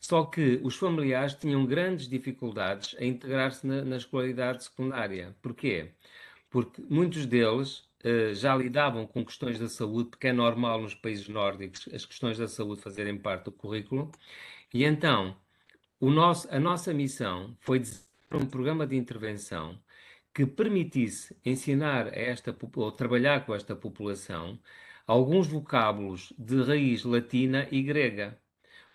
Speaker 1: Só que os familiares tinham grandes dificuldades a integrar-se na, na, escolaridade secundária. Porquê? Porque muitos deles eh, já lidavam com questões da saúde, porque é normal nos países nórdicos as questões da saúde fazerem parte do currículo, e então nosso, a nossa missão foi desenvolver um programa de intervenção que permitisse ensinar a esta ou trabalhar com esta população alguns vocábulos de raiz latina e grega.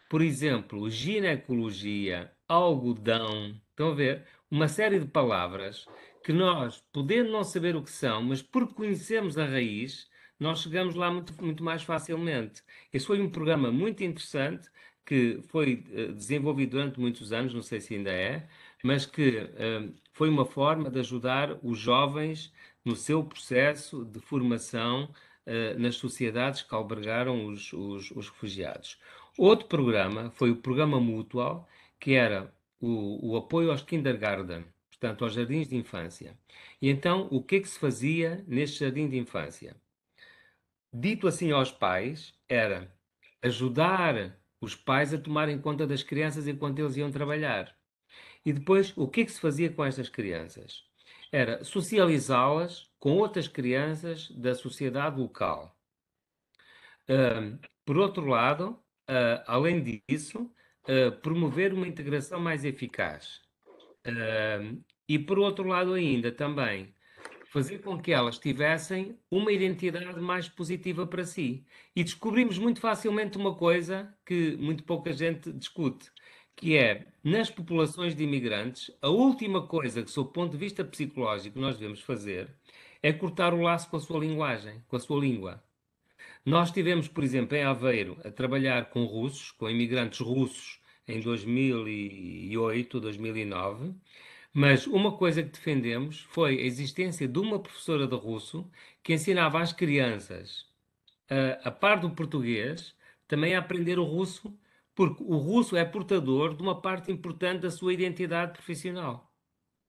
Speaker 1: Por exemplo, ginecologia, algodão, estão a ver? Uma série de palavras que nós, podendo não saber o que são, mas porque conhecemos a raiz, nós chegamos lá muito, muito mais facilmente. Esse foi um programa muito interessante que foi eh, desenvolvido durante muitos anos, não sei se ainda é, mas que eh, foi uma forma de ajudar os jovens no seu processo de formação eh, nas sociedades que albergaram os, os, os refugiados. Outro programa foi o programa Mutual, que era o, o apoio aos kindergarten, portanto, aos jardins de infância. E então, o que é que se fazia neste jardim de infância? Dito assim aos pais, era ajudar os pais a tomarem conta das crianças enquanto eles iam trabalhar. E depois, o que é que se fazia com estas crianças? Era socializá-las com outras crianças da sociedade local. Uh, por outro lado, uh, além disso, uh, promover uma integração mais eficaz. e por outro lado, ainda também fazer com que elas tivessem uma identidade mais positiva para si. E descobrimos muito facilmente uma coisa que muito pouca gente discute, que é nas populações de imigrantes, a última coisa que, sob o ponto de vista psicológico, nós devemos fazer é cortar o laço com a sua linguagem, com a sua língua. Nós tivemos, por exemplo, em Aveiro, a trabalhar com russos, com imigrantes russos, em 2008, 2009 mas uma coisa que defendemos foi a existência de uma professora de russo que ensinava às crianças, a, a par do português, também a aprender o russo, porque o russo é portador de uma parte importante da sua identidade profissional.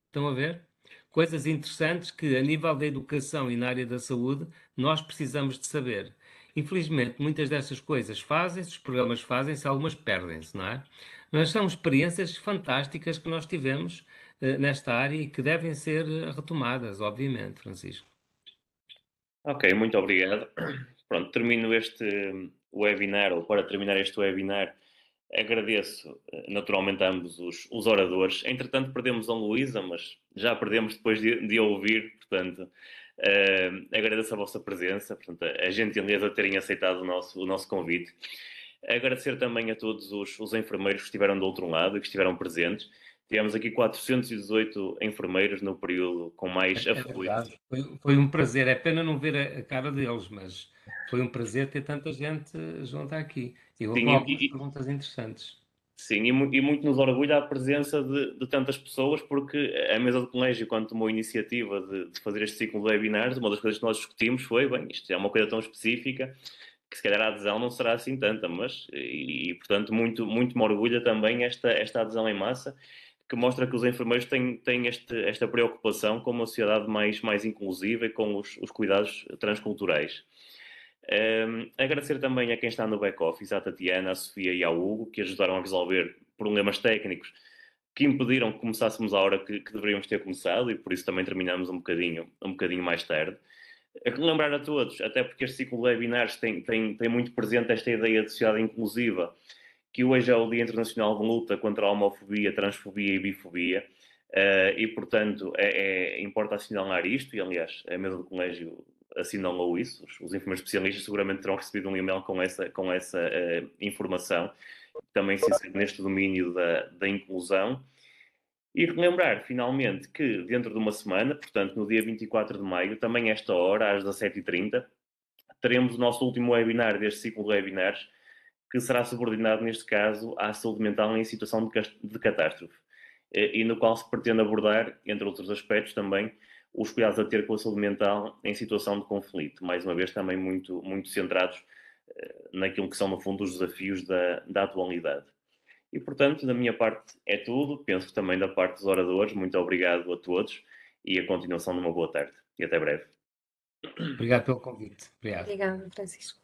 Speaker 1: Estão a ver? Coisas interessantes que, a nível da educação e na área da saúde, nós precisamos de saber. Infelizmente, muitas dessas coisas fazem-se, os programas fazem-se, algumas perdem-se, não é? Mas são experiências fantásticas que nós tivemos eh, nesta área e que devem ser eh, retomadas, obviamente, Francisco.
Speaker 2: Ok, muito obrigado. Pronto, termino este hum, webinar, ou para terminar este webinar, agradeço eh, naturalmente a ambos os, os oradores. Entretanto, perdemos a Luísa, mas já perdemos depois de, de ouvir, portanto, uh, agradeço a vossa presença, portanto, a gentileza de terem aceitado o nosso, o nosso convite. Agradecer também a todos os, os enfermeiros que estiveram do outro lado e que estiveram presentes. Tivemos aqui 418 enfermeiros no período com mais é afluência.
Speaker 1: Foi, foi, um prazer, é pena não ver a, a, cara deles, mas foi um prazer ter tanta gente junta aqui. E houve algumas e, perguntas interessantes.
Speaker 2: Sim, e, e, muito nos orgulha a presença de, de, tantas pessoas, porque a mesa do colégio, quando tomou a iniciativa de, de fazer este ciclo de webinars, uma das coisas que nós discutimos foi, bem, isto é uma coisa tão específica, que se calhar a adesão não será assim tanta, mas, e, e portanto, muito, muito me orgulha também esta, esta adesão em massa que mostra que os enfermeiros têm, têm este, esta preocupação com uma sociedade mais, mais inclusiva e com os, os cuidados transculturais. Um, agradecer também a quem está no back-office, à Tatiana, à Sofia e ao Hugo, que ajudaram a resolver problemas técnicos que impediram que começássemos a hora que, que, deveríamos ter começado e por isso também terminamos um bocadinho, um bocadinho mais tarde. Lembrar a todos, até porque este ciclo de webinars tem, tem, tem muito presente esta ideia de sociedade inclusiva que hoje é o Dia Internacional de Luta contra a Homofobia, Transfobia e Bifobia, uh, e portanto é, é, importa assinalar isto, e aliás a é mesa do colégio assinalou isso, os, os enfermeiros especialistas seguramente terão recebido um e-mail com essa, com essa uh, informação, também se neste domínio da, da inclusão. E relembrar, finalmente, que dentro de uma semana, portanto, no dia 24 de maio, também esta hora, às 17h30, teremos o nosso último webinar deste ciclo de webinars, que será subordinado, neste caso, à saúde mental em situação de catástrofe, e no qual se pretende abordar, entre outros aspectos também, os cuidados a ter com a saúde mental em situação de conflito, mais uma vez também muito, muito centrados eh, naquilo que são, no fundo, os desafios da, da atualidade. E, portanto, da minha parte é tudo, penso que também da parte dos oradores, muito obrigado a todos e a continuação de uma boa tarde e até breve.
Speaker 1: Obrigado pelo convite.
Speaker 4: Obrigado. Francisco.